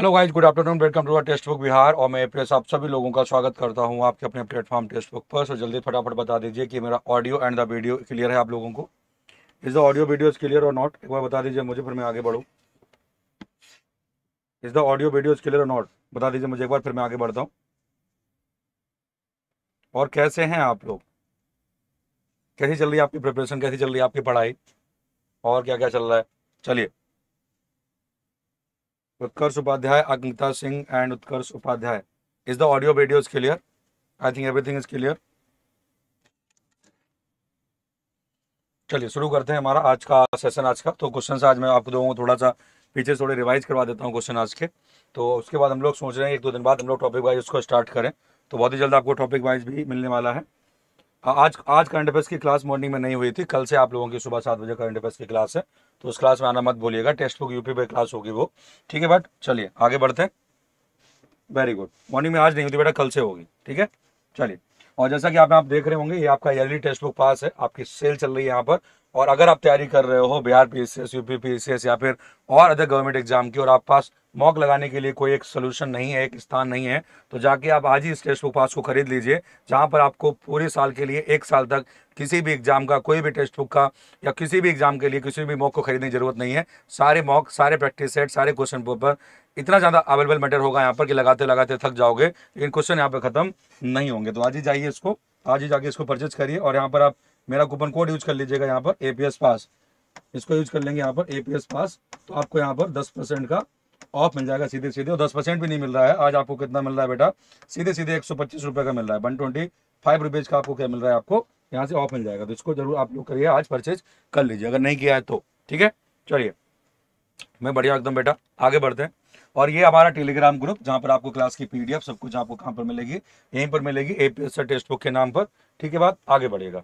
Hello guys good afternoon welcome to our test book Bihar और मैं press आप सभी लोगों का स्वागत करता हूं आपके अपने प्लेटफॉर्म टेस्ट बुक पर सो जल्दी फटाफट बता दीजिए कि मेरा audio and the video clear है आप लोगों को is the audio videos clear or not एक बार बता दीजिए मुझे फिर मैं आगे बढ़ू is the audio videos clear or not बता दीजिए मुझे एक बार फिर मैं आगे बढ़ता हूँ और कैसे हैं आप लोग कैसी चल रही है आपकी प्रिपरेशन कैसी चल रही है आपकी पढ़ाई और क्या क्या चल रहा है चलिए Utkarsh Upadhyay Agnita Singh and Utkarsh Upadhyay is the audio video is clear I think everything is clear चलिए शुरू करते हैं हमारा आज का सेशन आज का तो क्वेश्चन आज मैं आपको दोनों थोड़ा सा पीछे थोड़े रिवाइज करवा देता हूँ क्वेश्चन आज के तो उसके बाद हम लोग सोच रहे हैं एक दो दिन बाद हम लोग टॉपिक वाइज उसको स्टार्ट करें तो बहुत ही जल्द आपको टॉपिक वाइज भी मिलने वाला है आज आज करंट अफेयर्स की क्लास मॉर्निंग में नहीं हुई थी कल से आप लोगों की सुबह सात बजे करंट अफेयर्स की क्लास है तो उस क्लास में आना मत बोलिएगा टेक्स्ट बुक यूपी पे क्लास होगी वो ठीक है बट चलिए आगे बढ़ते हैं वेरी गुड मॉर्निंग में आज नहीं होती बेटा कल से होगी ठीक है चलिए और जैसा कि आप आप देख रहे होंगे ये आपका ईयरली टेक्स्ट बुक पास है आपकी सेल चल रही है यहाँ पर और अगर आप तैयारी कर रहे हो Bihar P S S UP P S S या फिर और अदर गवर्नमेंट एग्जाम की और आप पास मॉक लगाने के लिए कोई एक सोल्यूशन नहीं है एक स्थान नहीं है तो जाके आप आज ही इस टेस्ट बुक पास को खरीद लीजिए जहाँ पर आपको पूरे साल के लिए एक साल तक किसी भी एग्जाम का कोई भी टेक्स्ट बुक का या किसी भी एग्जाम के लिए किसी भी मॉक को खरीदने की जरूरत नहीं है सारे मॉक सारे प्रैक्टिस सेट सारे क्वेश्चन पेपर इतना ज़्यादा अवेलेबल मैटर होगा यहाँ पर कि लगाते लगाते थक जाओगे लेकिन क्वेश्चन यहाँ पर खत्म नहीं होंगे तो आज ही जाइए इसको आज ही जाके इसको परचेज करिए और यहाँ पर आप मेरा कूपन कोड यूज कर लीजिएगा यहाँ पर एपीएस पास इसको यूज कर लेंगे यहाँ पर एपीएस पास तो आपको यहाँ पर दस परसेंट का ऑफ मिल जाएगा सीधे सीधे और दस परसेंट भी नहीं मिल रहा है आज आपको कितना मिल रहा है बेटा सीधे सीधे एक सौ पच्चीस का मिल रहा है वन ट्वेंटी फाइव रुपीज का आपको क्या मिल रहा है आपको यहाँ से ऑफ मिल जाएगा तो इसको जरूर आप लोग करिए आज परचेज कर लीजिए अगर नहीं किया है तो ठीक है चलिए मैं बढ़िया एकदम बेटा आगे बढ़ते हैं और ये हमारा टेलीग्राम ग्रुप जहाँ पर आपको क्लास की पीडीएफ सब कुछ आपको कहाँ पर मिलेगी यहीं पर मिलेगी एपीएस टेस्ट बुक के नाम पर ठीक है बात आगे बढ़ेगा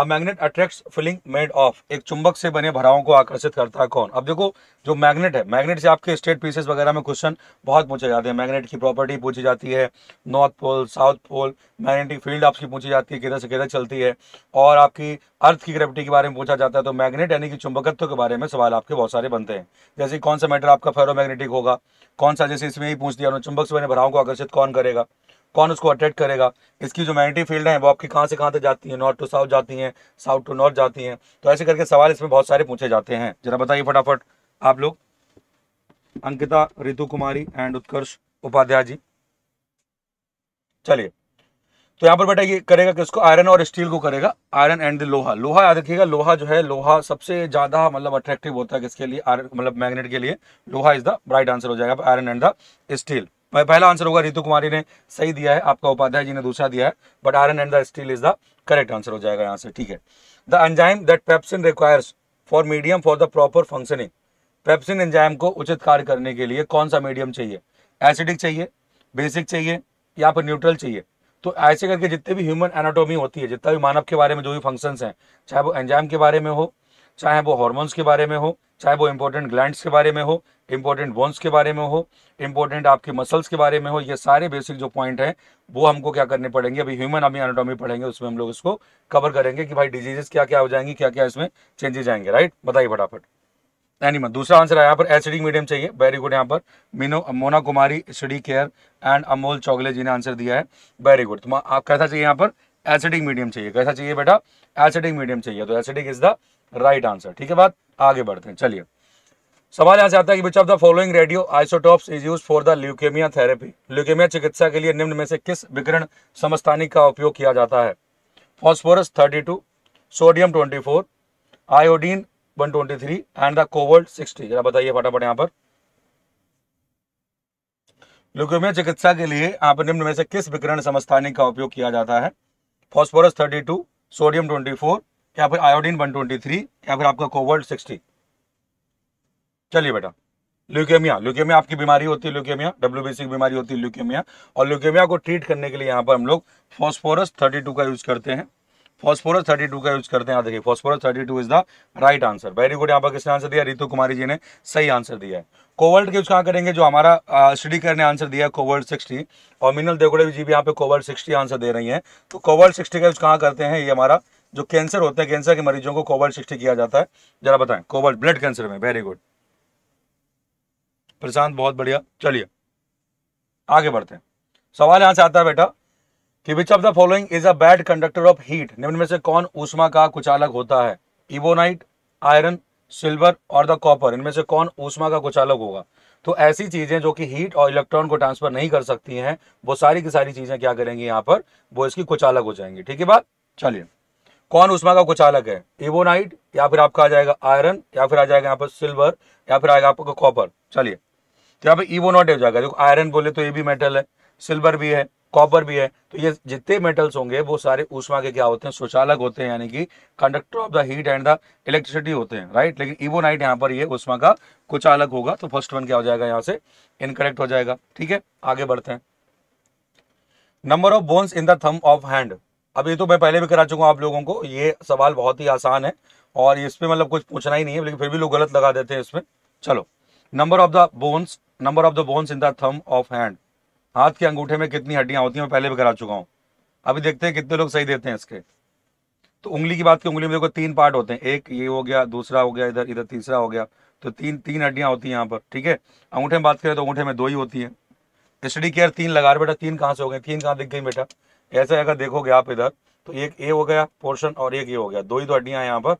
अब magnet attract filling made of एक चुंबक से बने भराओं को आकर्षित करता है कौन अब देखो जो मैग्नेट है मैग्नेट से आपके स्टेट पीसेस वगैरह में क्वेश्चन बहुत पूछे जाते हैं मैग्नेट की प्रॉपर्टी पूछी जाती है north pole south pole magnetic field आपकी पूछी जाती है किधर से किधर चलती है और आपकी अर्थ की ग्रेविटी के बारे में पूछा जाता है तो मैग्नेट यानी कि चुंबकत्व के बारे में सवाल आपके बहुत सारे बनते हैं जैसे कौन सा मैटर आपका फेरोमैग्नेटिक होगा कौन सा जैसे इसमें ही पूछ दिया चुंबक से बने भराओं को आकर्षित कौन करेगा कौन उसको अट्रैक्ट करेगा इसकी जो मैग्नेटिक फील्ड है वो आपकी कहाँ से कहाँ तक जाती है नॉर्थ टू साउथ जाती हैं साउथ टू नॉर्थ जाती हैं तो ऐसे करके सवाल इसमें बहुत सारे पूछे जाते हैं जरा बताइए फटाफट आप लोग अंकिता रितु कुमारी एंड उत्कर्ष उपाध्याय जी चलिए तो यहाँ पर बेटा ये करेगा कि उसको आयरन और स्टील को करेगा आयरन एंड द लोहा लोहा याद रखिएगा लोहा जो है लोहा सबसे ज्यादा मतलब अट्रैक्टिव होता है किसके लिए मतलब मैग्नेट के लिए लोहा इज द राइट आंसर हो जाएगा आयरन एंड द स्टील पहला आंसर होगा रितु कुमारी ने सही दिया है आपका उपाध्याय जी ने दूसरा दिया है but iron and the steel is the correct answer हो जाएगा यहाँ से ठीक है the enzyme that pepsin requires for medium for the proper functioning pepsin enzyme को उचित कार्य करने के लिए कौन सा मीडियम चाहिए एसिडिक चाहिए बेसिक चाहिए या फिर न्यूट्रल चाहिए तो ऐसे करके जितने भी ह्यूमन एनाटोमी होती है जितना भी मानव के बारे में जो भी फंक्शंस हैं चाहे वो एंजाइम के बारे में हो चाहे वो हॉर्मोन्स के बारे में हो चाहे वो इंपॉर्टेंट ग्लैंड्स के बारे में हो इंपॉर्टेंट बोन्स के बारे में हो इंपॉर्टेंट आपके मसल्स के बारे में हो ये सारे बेसिक जो पॉइंट हैं वो हमको क्या करने पड़ेंगे अभी ह्यूमन अभी एनाटॉमी पढ़ेंगे उसमें हम लोग इसको कवर करेंगे कि भाई डिजीजेस क्या क्या हो जाएंगी क्या क्या इसमें चेंजेस आएंगे राइट बताइए फटाफट एनिमल दूसरा आंसर है यहाँ पर एसिडिक मीडियम चाहिए वेरी गुड यहाँ पर Meenu Mona Kumari study care and Amol Chougale ji ने आंसर दिया है वेरी गुड तो आप कैसा चाहिए यहाँ पर एसिडिक मीडियम चाहिए कैसा चाहिए बेटा एसिडिक मीडियम चाहिए तो acidic is the right answer ठीक है बात आगे बढ़ते हैं चलिए सवाल यहाँ से आता है कि which of the following radio isotopes is use for the leukaemia therapy leukaemia चिकित्सा के लिए निम्न में से किस विकरण समस्थानिक का उपयोग किया जाता है phosphorus 32, sodium 24, iodine 123 and the cobalt 60 जरा बताइए फटाफट यहाँ पर ल्यूकेमिया चिकित्सा के लिए आप निम्न में से किस विकरण समस्थानिक का उपयोग किया जाता है फॉस्फोरस थर्टी सोडियम ट्वेंटी या फिर आयोडीन वन या फिर आपका कोवल्ट सिक्सटी चलिए बेटा ल्यूकेमिया ल्यूकेमिया आपकी बीमारी होती है ल्यूकेमिया डब्ल्यू की बीमारी होती है ल्यूकेमिया और ल्यूकेमिया को ट्रीट करने के लिए यहाँ पर हम लोग फॉस्फोरस टू का यूज करते हैं फॉस्फोरस 32 का यूज करते हैं देखिए phosphorus 32 is the right answer very good यहाँ पर किसने आंसर दिया रितु कुमारी जी ने सही आंसर दिया है कोवर्ल्ट के यूज कहाँ करेंगे जो हमारा स्टडी करने आंसर दिया है कोवर्ल्ट सिक्सटी और मिनल देवगुड़े जी भी यहाँ पे कोवर्ल्ट सिक्सटी आंसर दे रही है तो कोवर्ल्ट सिक्सटी का यूज कहाँ करते हैं ये हमारा जो कैंसर होता है कैंसर के मरीजों को कोवर्ल्ट सिक्सटी किया जाता है जरा बताएं कोवल्ट ब्लड कैंसर में वेरी गुड प्रशांत बहुत बढ़िया चलिए आगे बढ़ते हैं सवाल यहां से आता है बेटा कि which of the following is a bad conductor of heat निम्न में से कौन ऊष्मा का कुचालक होता है इवोनाइट आयरन सिल्वर और द कॉपर इनमें से कौन ऊष्मा का कुचालक होगा तो ऐसी चीजें जो कि हीट और इलेक्ट्रॉन को ट्रांसफर नहीं कर सकती हैं वो सारी की सारी चीजें क्या करेंगी यहाँ पर वो इसकी कुचालक हो जाएंगी ठीक है बात चलिए कौन ऊष्मा का कुचालक है इवोनाइट या फिर आपका आ जाएगा आयरन या फिर आ जाएगा यहाँ पर सिल्वर या फिर आएगा आपका कॉपर चलिए तो यहाँ पे ईवो e नॉट हो जाएगा देखो आयरन बोले तो ये भी मेटल है सिल्वर भी है कॉपर भी है तो ये जितने मेटल्स होंगे वो सारे ऊषमा के क्या होते हैं स्वचालक होते हैं यानी कि conductor of the heat and the electricity होते हैं राइट लेकिन नाइट e यहाँ पर ये ऊष्मा का कुछ अलग होगा तो फर्स्ट वन क्या हो जाएगा यहाँ से इनकरेक्ट हो जाएगा ठीक है आगे बढ़ते हैं number of bones in the thumb of hand अब ये तो मैं पहले भी करा चुका हूँ आप लोगों को ये सवाल बहुत ही आसान है और इसमें मतलब कुछ पूछना ही नहीं है लेकिन फिर भी लोग गलत लगा देते हैं इसमें चलो number of the bones number of the bones in the thumb of hand हाथ के अंगूठे में कितनी हड्डियां होती हैं मैं पहले भी करा चुका हूं अभी देखते हैं कितने लोग सही देते हैं इसके तो उंगली की बात की उंगली में देखो तीन पार्ट होते हैं एक ये हो गया दूसरा हो गया इधर इधर तीसरा हो गया तो तीन तीन हड्डियां होती हैं यहाँ पर ठीक है अंगूठे में बात करें तो अंगूठे में दो ही होती है स्टडी केयर तीन लगा रहे बेटा तीन कहाँ से हो गए तीन कहाँ दिख गई बेटा ऐसे अगर देखोगे आप इधर तो एक ए हो गया पोर्शन और एक ये हो गया दो ही दो तो हड्डियाँ यहाँ पर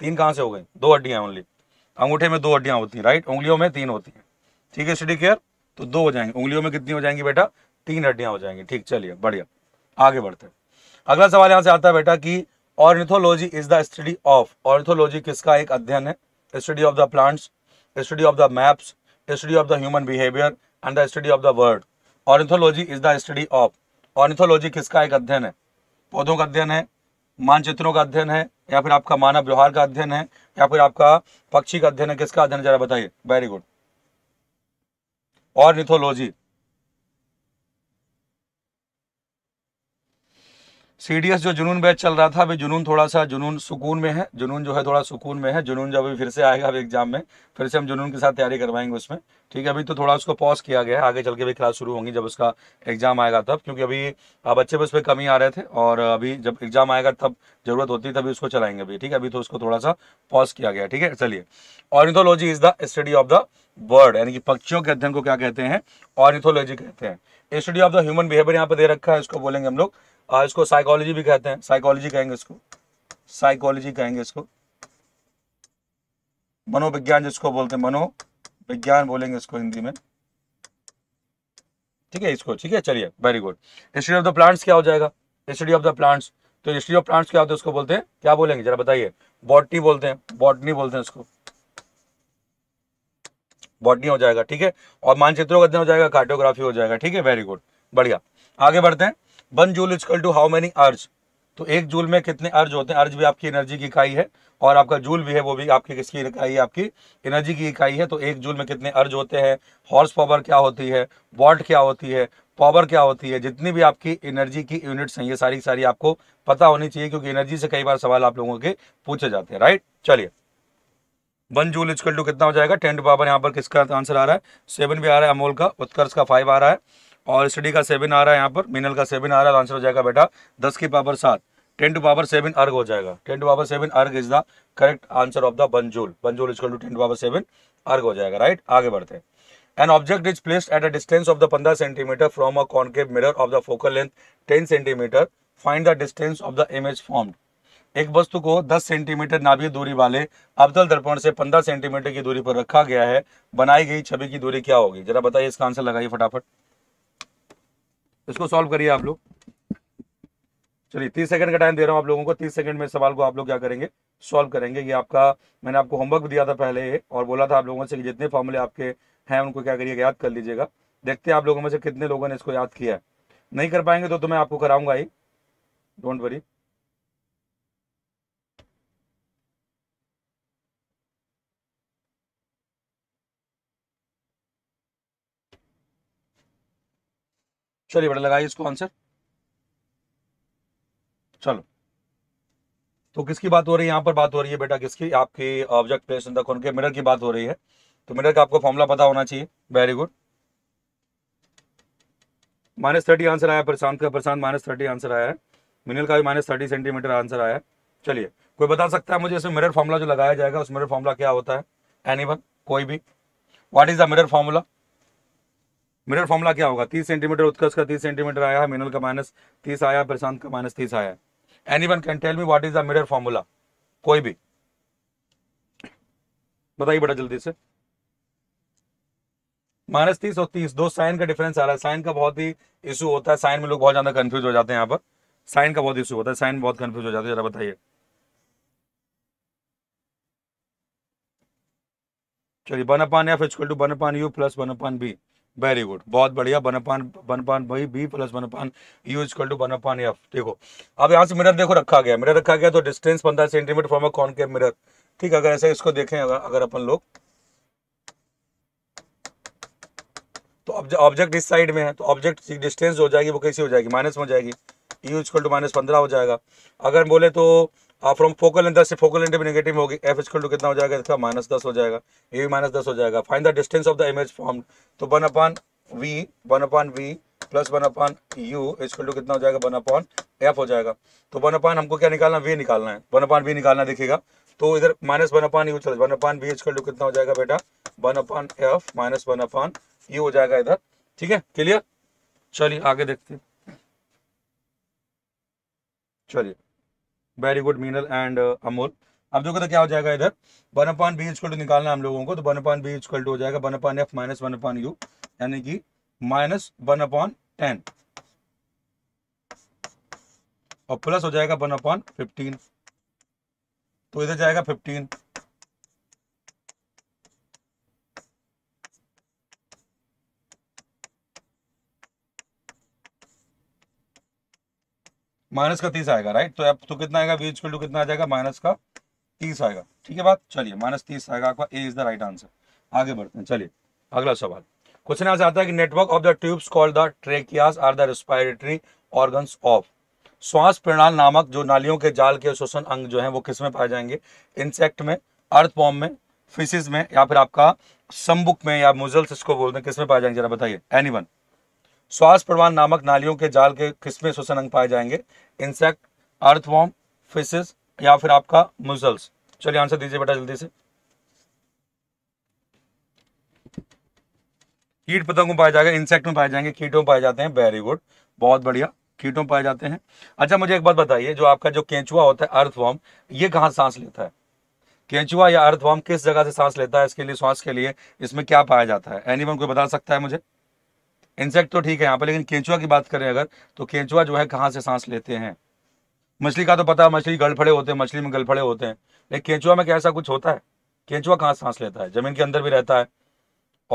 तीन कहाँ से हो गई दो हड्डियाँ ओनली अंगूठे में दो हड्डियाँ होती हैं राइट उंगलियों में तीन होती हैं ठीक है स्टडी केयर तो दो हो जाएंगे उंगलियों में कितनी हो जाएंगी बेटा तीन हड्डियां हो जाएंगी ठीक चलिए बढ़िया आगे बढ़ते हैं अगला सवाल यहाँ से आता है बेटा कि ornithology is the study of ornithology किसका एक अध्ययन है study of the plants study of the maps study of the human behaviour and the study of the word ornithology is the study of ornithology किसका एक अध्ययन है पौधों का अध्ययन है मानचित्रों का अध्ययन है या फिर आपका मानव व्यवहार का अध्ययन है या फिर आपका पक्षी का अध्ययन है किसका अध्ययन जरा बताइए वेरी गुड और निथोलॉजी सीडीएस जो जुनून बैच चल रहा था अभी जुनून थोड़ा सा जुनून सुकून में है जुनून जो है थोड़ा सुकून में है जुनून जब अभी फिर से आएगा अभी एग्जाम में फिर से हम जुनून के साथ तैयारी करवाएंगे उसमें ठीक है अभी तो थोड़ा उसको पॉज किया गया है आगे चल के भी क्लास शुरू होंगी जब उसका एग्जाम आएगा तब क्योंकि अभी बच्चे बस पे कमी आ रहे थे और अभी जब एग्जाम आएगा तब जरूरत होती है तभी उसको चलाएंगे अभी ठीक है अभी तो उसको थोड़ा सा पॉज किया गया ठीक है चलिए ornithology is the study of the bird यानी कि पक्षियों के अध्ययन को क्या कहते हैं ऑर्निथोलॉजी कहते हैं study of the human behaviour यहाँ पर दे रखा है इसको बोलेंगे हम लोग और इसको साइकोलॉजी भी कहते हैं साइकोलॉजी कहेंगे इसको साइकोलॉजी कहेंगे इसको मनोविज्ञान जिसको बोलते हैं मनोविज्ञान बोलेंगे इसको हिंदी में ठीक है इसको ठीक है चलिए very good study of the plants क्या हो जाएगा स्टडी ऑफ द प्लांट्स तो स्टडी ऑफ प्लांट्स क्या होता है उसको बोलते हैं क्या बोलेंगे जरा बताइए बॉटनी बोलते हैं बॉटनी बोलते हैं इसको बॉडी हो जाएगा ठीक है और मानचित्रों का अध्ययन हो जाएगा कार्टियोग्राफी हो जाएगा ठीक है वेरी गुड बढ़िया आगे बढ़ते हैं one joule is equal to how many erg तो एक जूल में कितने अर्ज होते हैं अर्ज भी आपकी एनर्जी की इकाई है और आपका जूल भी है वो भी आपकी किसकी इकाई है आपकी एनर्जी की इकाई है तो एक जूल में कितने अर्ज होते हैं हॉर्स पावर क्या होती है वॉल्ट क्या होती है पावर क्या होती है जितनी भी आपकी एनर्जी की यूनिट्स हैं ये सारी सारी आपको पता होनी चाहिए क्योंकि एनर्जी से कई बार सवाल आप लोगों के पूछे जाते हैं राइट चलिए वन जूल इजकल टू कितना हो जाएगा टेंट टू पावर यहाँ पर किसका आंसर आ रहा है सेवन भी आ रहा है अमोल का उत्कर्ष का फाइव आ रहा है और स्टडी का सेवन आ रहा है यहाँ पर मिनल का सेवन आ रहा है आंसर हो जाएगा बेटा दस की पावर सात ten to power seven erg हो जाएगा ten to power seven erg is the correct answer of the one joule one joule is equal to ten to power seven erg हो जाएगा राइट आगे बढ़ते हैं an object is placed at a distance of the पंद्रह centimetre from a concave mirror of the focal length ten centimetre find the distance of the image formed. एक वस्तु को 10 centimetre नाभिक दूरी वाले अवतल दर्पण से 15 सेंटीमीटर की दूरी पर रखा गया है बनाई गई छवि की दूरी क्या होगी जरा बताइए इसका आंसर लगाइए फटाफट इसको सॉल्व करिए आप लोग चलिए तीस सेकंड का टाइम दे रहा हूँ आप लोगों को तीस सेकंड में सवाल को आप लोग क्या करेंगे सॉल्व करेंगे ये आपका मैंने आपको होमवर्क दिया था पहले और बोला था आप लोगों से कि जितने फॉर्मूले आपके हैं उनको क्या करिए याद कर लीजिएगा देखते हैं आप लोगों में से कितने लोगों ने इसको याद किया है नहीं कर पाएंगे तो, तो मैं आपको कराऊंगा ही डोंट वरी चलिए बेटा लगाइए इसको आंसर चलो तो किसकी बात हो रही है यहाँ पर बात हो रही है बेटा किसकी आपकी ऑब्जेक्ट प्लेस इन के मिरर की बात हो रही है तो मिरर का आपको फॉर्मुला पता होना चाहिए very good minus thirty answer आया प्रशांत का प्रशांत माइनस थर्टी आंसर आया है मिनल का भी माइनस थर्टी सेंटीमीटर आंसर आया है चलिए कोई बता सकता है मुझे इसमें मिरर फॉर्मूला जो लगाया जाएगा उस मिरर फॉर्मूला क्या होता है एनी कोई भी what is the mirror formula mirror formula क्या होगा तीस सेंटीमीटर उत्कर्ष का तीस सेंटीमीटर आया है मिनरल का माइनस तीस आया प्रशांत का माइनस तीस आया anyone can tell me what is the mirror formula कोई भी बताइए बड़ा जल्दी से माइनस तीस और तीस दो साइन का डिफरेंस आ रहा है साइन का बहुत ही इशू होता है साइन में लोग बहुत ज्यादा कंफ्यूज हो जाते हैं यहाँ पर साइन का बहुत इशू होता है साइन बहुत कंफ्यूज हो जाते हैं जरा बताइए चलिए बन upon F equal to one upon U plus one upon V very good बहुत बढ़िया बनपान बनपान भाई V plus one upon U is to one upon F देखो अब यहाँ से मिरर देखो रखा गया मिरर रखा गया तो डिस्टेंस पंद्रह सेंटीमीटर फॉर्म कौन के मिरर ठीक है अगर ऐसे इसको देखें अगर अगर अपन लोग तो ऑब्जेक्ट इस साइड में है तो ऑब्जेक्ट डिस्टेंस हो जाएगी वो कैसी हो जाएगी माइनस में हो जाएगी यू इज टू माइनस पंद्रह हो जाएगा अगर बोले तो आप फ्रॉम फोकल लेंथ से फोकल लेंथ भी नेगेटिव होगी एफ इजकल टू कितना हो जाएगा इसका माइनस दस हो जाएगा ये भी माइनस दस हो जाएगा find the distance of the image form तो one upon V one upon V plus one upon U is equal to कितना हो जाएगा वन अपॉन एफ हो जाएगा तो वन अपॉन हमको क्या निकालना वी निकालना है वन अपॉन वी निकालना देखिएगा तो इधर माइनस वन अपॉन यू चल one upon V is equal to कितना हो जाएगा बेटा one upon F minus one upon U हो जाएगा इधर ठीक है क्लियर चलिए आगे देखते हैं चलिए very good Meenal and Amol अब देखो तो क्या हो जाएगा इधर one upon V is equal to निकालना हम लोगों को तो one upon V is equal to हो जाएगा one upon F minus one upon U यानी कि माइनस वन अपॉन टेन और प्लस हो जाएगा वन अपॉन फिफ्टीन तो इधर जाएगा फिफ्टीन माइनस का तीस आएगा राइट तो अब तो कितना आएगा वी इक्वल टू कितना आ जाएगा माइनस का तीस आएगा ठीक है बात चलिए माइनस तीस आएगा आपका A is the right answer आगे बढ़ते हैं चलिए अगला सवाल क्वेश्चन यहाँ आता है कि network of the tubes called the tracheas are the respiratory organs of श्वास प्रणाल नामक जो नालियों के जाल के श्वसन अंग जो है वो किस में पाए जाएंगे इंसेक्ट में अर्थ फॉर्म में फिशिज में या फिर आपका संबुक में या मुजल्स इसको बोलते हैं किस में पाए जाएंगे जरा बताइए एनी वन श्वास प्रवाह नामक नालियों के जाल के किस्में श्वसन अंग पाए जाएंगे इंसेक्ट अर्थवॉर्म फिशेस या फिर आपका मुजल्स चलिए आंसर दीजिए बेटा जल्दी से कीट पतंग में पाए जाएगा इंसेक्ट में पाए जाएंगे कीटों में पाए जाते हैं वेरी गुड बहुत बढ़िया कीटों पाए जाते हैं अच्छा मुझे एक बात बताइए जो आपका जो केंचुआ होता है अर्थवॉर्म ये कहाँ सांस लेता है केंचुआ या अर्थवॉर्म किस जगह से सांस लेता है इसके लिए श्वास के लिए इसमें क्या पाया जाता है एनीवन कोई बता सकता है मुझे इंसेक्ट तो ठीक है यहाँ पर लेकिन केंचुआ की बात करें अगर तो केंचुआ जो है कहाँ से सांस लेते हैं मछली का तो पता है मछली गलफड़े होते हैं मछली में गलफड़े होते हैं लेकिन केंचुआ में क्या ऐसा कुछ होता है केंचुआ कहाँ सांस लेता है जमीन के अंदर भी रहता है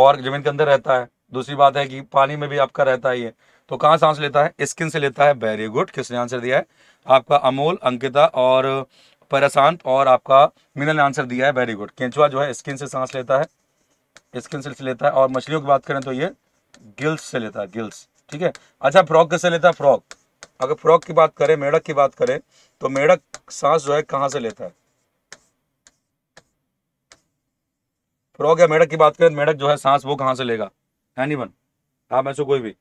और जमीन के अंदर रहता है दूसरी बात है कि पानी में भी आपका रहता ही है तो कहाँ सांस लेता है स्किन से लेता है वेरी गुड किसने आंसर दिया है आपका अमोल अंकिता और परसांत और आपका मिनल ने आंसर दिया है वेरी गुड केंचुआ जो है स्किन से सांस लेता है स्किन से लेता है और मछलियों की बात करें तो ये गिल्स से लेता है गिल्स ठीक है अच्छा फ्रॉक कैसे लेता है फ्रॉक अगर फ्रॉक की बात करें मेढक की बात करें तो मेढक सांस जो है कहां से लेता है फ्रॉक या मेढक की बात करें तो मेढक जो है सांस वो कहां से लेगा है नहीं बन आप ऐसे कोई भी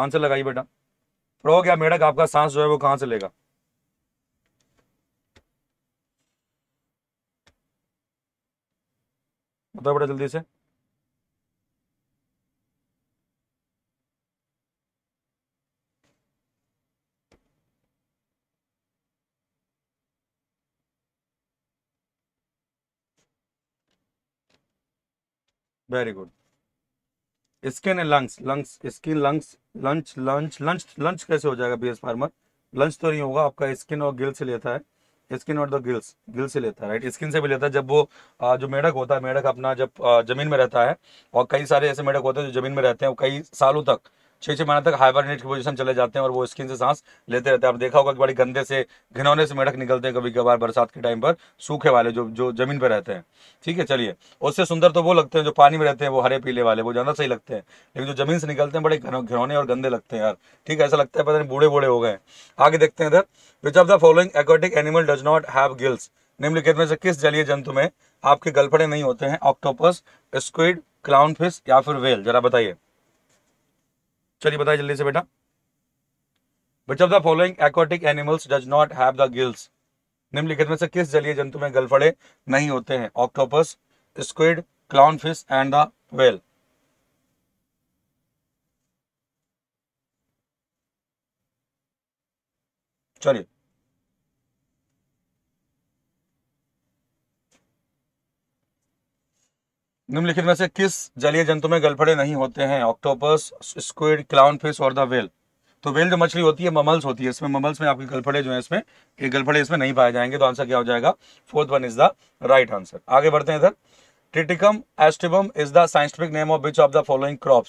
आंसर लगाइए बेटा फ्रॉक या मेढक आपका सांस जो है वो कहां से लेगा बताओ बेटा जल्दी से very good skin and lungs lungs skin lungs lungs lungs lungs lungs कैसे हो जाएगा बीएस फार्मर लंच तो नहीं होगा आपका स्किन और गिल से लेता है स्किन और द गिल्स गिल से लेता है राइट स्किन से भी लेता है जब वो जो मेढक होता है मेढक अपना जब जमीन में रहता है और कई सारे ऐसे मेढक होते हैं जो जमीन में रहते हैं कई सालों तक छः छः महीने तक हाइबरनेट की पोजीशन चले जाते हैं और वो स्किन से सांस लेते रहते हैं आप देखा होगा कि बड़ी गंदे से घिनौने से मेढक निकलते हैं कभी कभार बरसात के टाइम पर सूखे वाले जो जो जमीन पर रहते हैं ठीक है चलिए उससे सुंदर तो वो लगते हैं जो पानी में रहते हैं वो हरे पीले वाले वो ज़्यादा सही लगते हैं लेकिन जो जमीन से निकलते हैं बड़े घिनौने और गंदे लगते हैं यार ठीक है ऐसा लगता है पता नहीं बूढ़े बूढ़े हो गए आगे देखते हैं इधर which of the following aquatic animal does not have gills निम्नलिखित में से किस जलीय जंतु में आपके गलफड़े नहीं होते हैं ऑक्टोपस स्क्विड क्लाउन फिश या फिर वेल जरा बताइए चलिए बताइए जल्दी से बेटा which of the following aquatic animals does not have the gills निम्नलिखित में से किस जलीय जंतु में गलफड़े नहीं होते हैं octopus squid clown fish and the whale चलिए निम्नलिखित में से किस जलीय जंतु में गलफड़े नहीं होते हैं ऑक्टोपस स्क्विड क्लाउन फिश और द वेल तो वेल जो मछली होती है ममल्स होती है इसमें ममल्स में आपके गलफड़े जो है इसमें ये गलफड़े इसमें नहीं पाए जाएंगे तो आंसर क्या हो जाएगा fourth one is the right answer आगे बढ़ते हैं इधर triticum aestivum is the scientific name of which of the following crop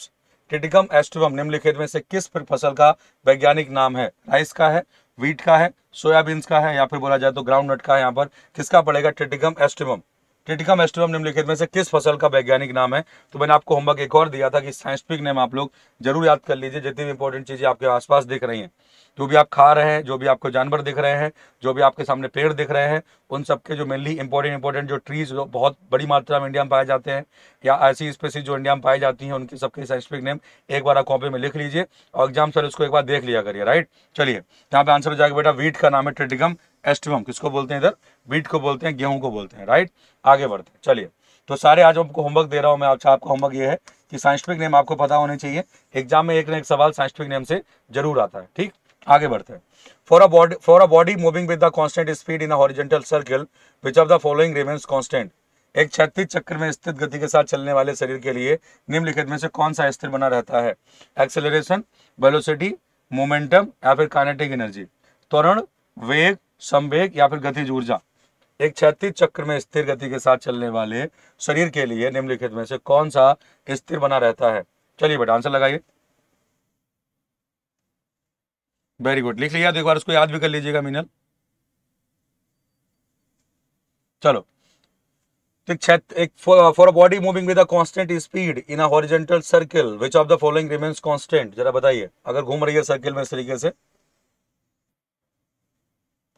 triticum aestivum निम्नलिखित में से किस फसल का वैज्ञानिक नाम है राइस का है वीट का है सोयाबीन का है या फिर बोला जाए तो ग्राउंड नट का है यहाँ पर किसका पड़ेगा ट्रिटिकम एस्टिबम क्रिटिका मेस्टोरम निम्नलिखित में से किस फसल का वैज्ञानिक नाम है तो मैंने आपको होमवर्क एक और दिया था कि साइंटिफिक नेम आप लोग जरूर याद कर लीजिए जितनी भी इंपॉर्टेंट चीज़ें आपके आसपास दिख रही हैं जो भी आप खा रहे हैं जो भी आपको जानवर दिख रहे हैं जो भी आपके सामने पेड़ दिख रहे हैं उन सबके जो मेनली इंपॉर्टेंट इंपॉर्टेंट जो ट्रीज बहुत बड़ी मात्रा में इंडिया में पाए जाते हैं या ऐसी स्पेसीज जो इंडिया में पाई जाती हैं उनके सबके साइंटिफिक नेम एक बार आप कॉपी में लिख लीजिए और एग्जाम सर उसको एक बार देख लिया करिए राइट चलिए यहाँ पे आंसर हो जाएगा बेटा वीट का नाम है ट्रिटिकम एस्टिमम किसको बोलते हैं इधर बीट को बोलते हैं गेहूं को बोलते हैं राइट आगे बढ़ते हैं चलिए तो सारे आज आपको होमवर्क दे रहा हूँ मैं अच्छा आपका होमवर्क ये है कि साइंटिफिक नेम आपको पता होने चाहिए एग्जाम में एक ना एक सवाल साइंटिफिक नेम से जरूर आता है ठीक आगे बढ़ते हैं for a body for a body moving with the constant speed in horizontal circle which of the following remains constant एक छत्तीस चक्र में स्थित गति के साथ चलने वाले शरीर के लिए निम्नलिखित में से कौन सा स्थिर बना रहता है एक्सेलरेशन वेलोसिटी मोमेंटम या फिर काइनेटिक एनर्जी त्वरण वेग संवेग या फिर गतिज ऊर्जा एक क्षैतिज चक्र में स्थिर गति के साथ चलने वाले शरीर के लिए निम्नलिखित में से कौन सा स्थिर बना रहता है चलिए बेटा आंसर लगाइए वेरी गुड लिख लिया तो एक बार उसको याद भी कर लीजिएगा मीनल चलो तो एक for a body moving with a constant speed in a horizontal circle which of the following remains constant जरा बताइए अगर घूम रही है सर्किल में इस तरीके से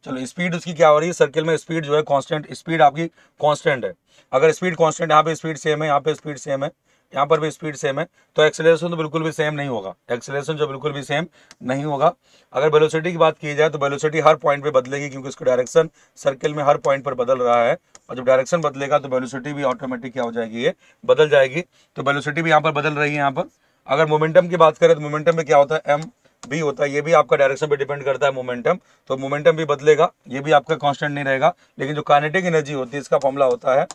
चलो स्पीड उसकी क्या हो रही है सर्किल में स्पीड जो है कांस्टेंट स्पीड आपकी कांस्टेंट है अगर स्पीड कांस्टेंट यहाँ पे स्पीड सेम है यहाँ पे स्पीड सेम है यहाँ पर भी स्पीड सेम है तो एक्सेलरेशन तो बिल्कुल भी सेम नहीं होगा एक्सेलरेशन जो बिल्कुल भी सेम नहीं होगा अगर वेलोसिटी की बात की जाए तो वेलोसिटी हर पॉइंट पे बदलेगी क्योंकि उसका डायरेक्शन सर्किल में हर पॉइंट पर बदल रहा है और जब डायरेक्शन बदलेगा तो वेलोसिटी भी ऑटोमेटिक क्या हो जाएगी ये बदल जाएगी तो वेलोसिटी भी यहाँ पर बदल रही है यहाँ पर अगर मोमेंटम की बात करें तो मोमेंटम में क्या होता है एम भी होता है ये भी आपका डायरेक्शन पे डिपेंड करता है मोमेंटम तो मोमेंटम भी बदलेगा ये भी आपका कांस्टेंट नहीं रहेगा लेकिन जो कानेटिक एनर्जी होती है इसका फॉर्मूला होता है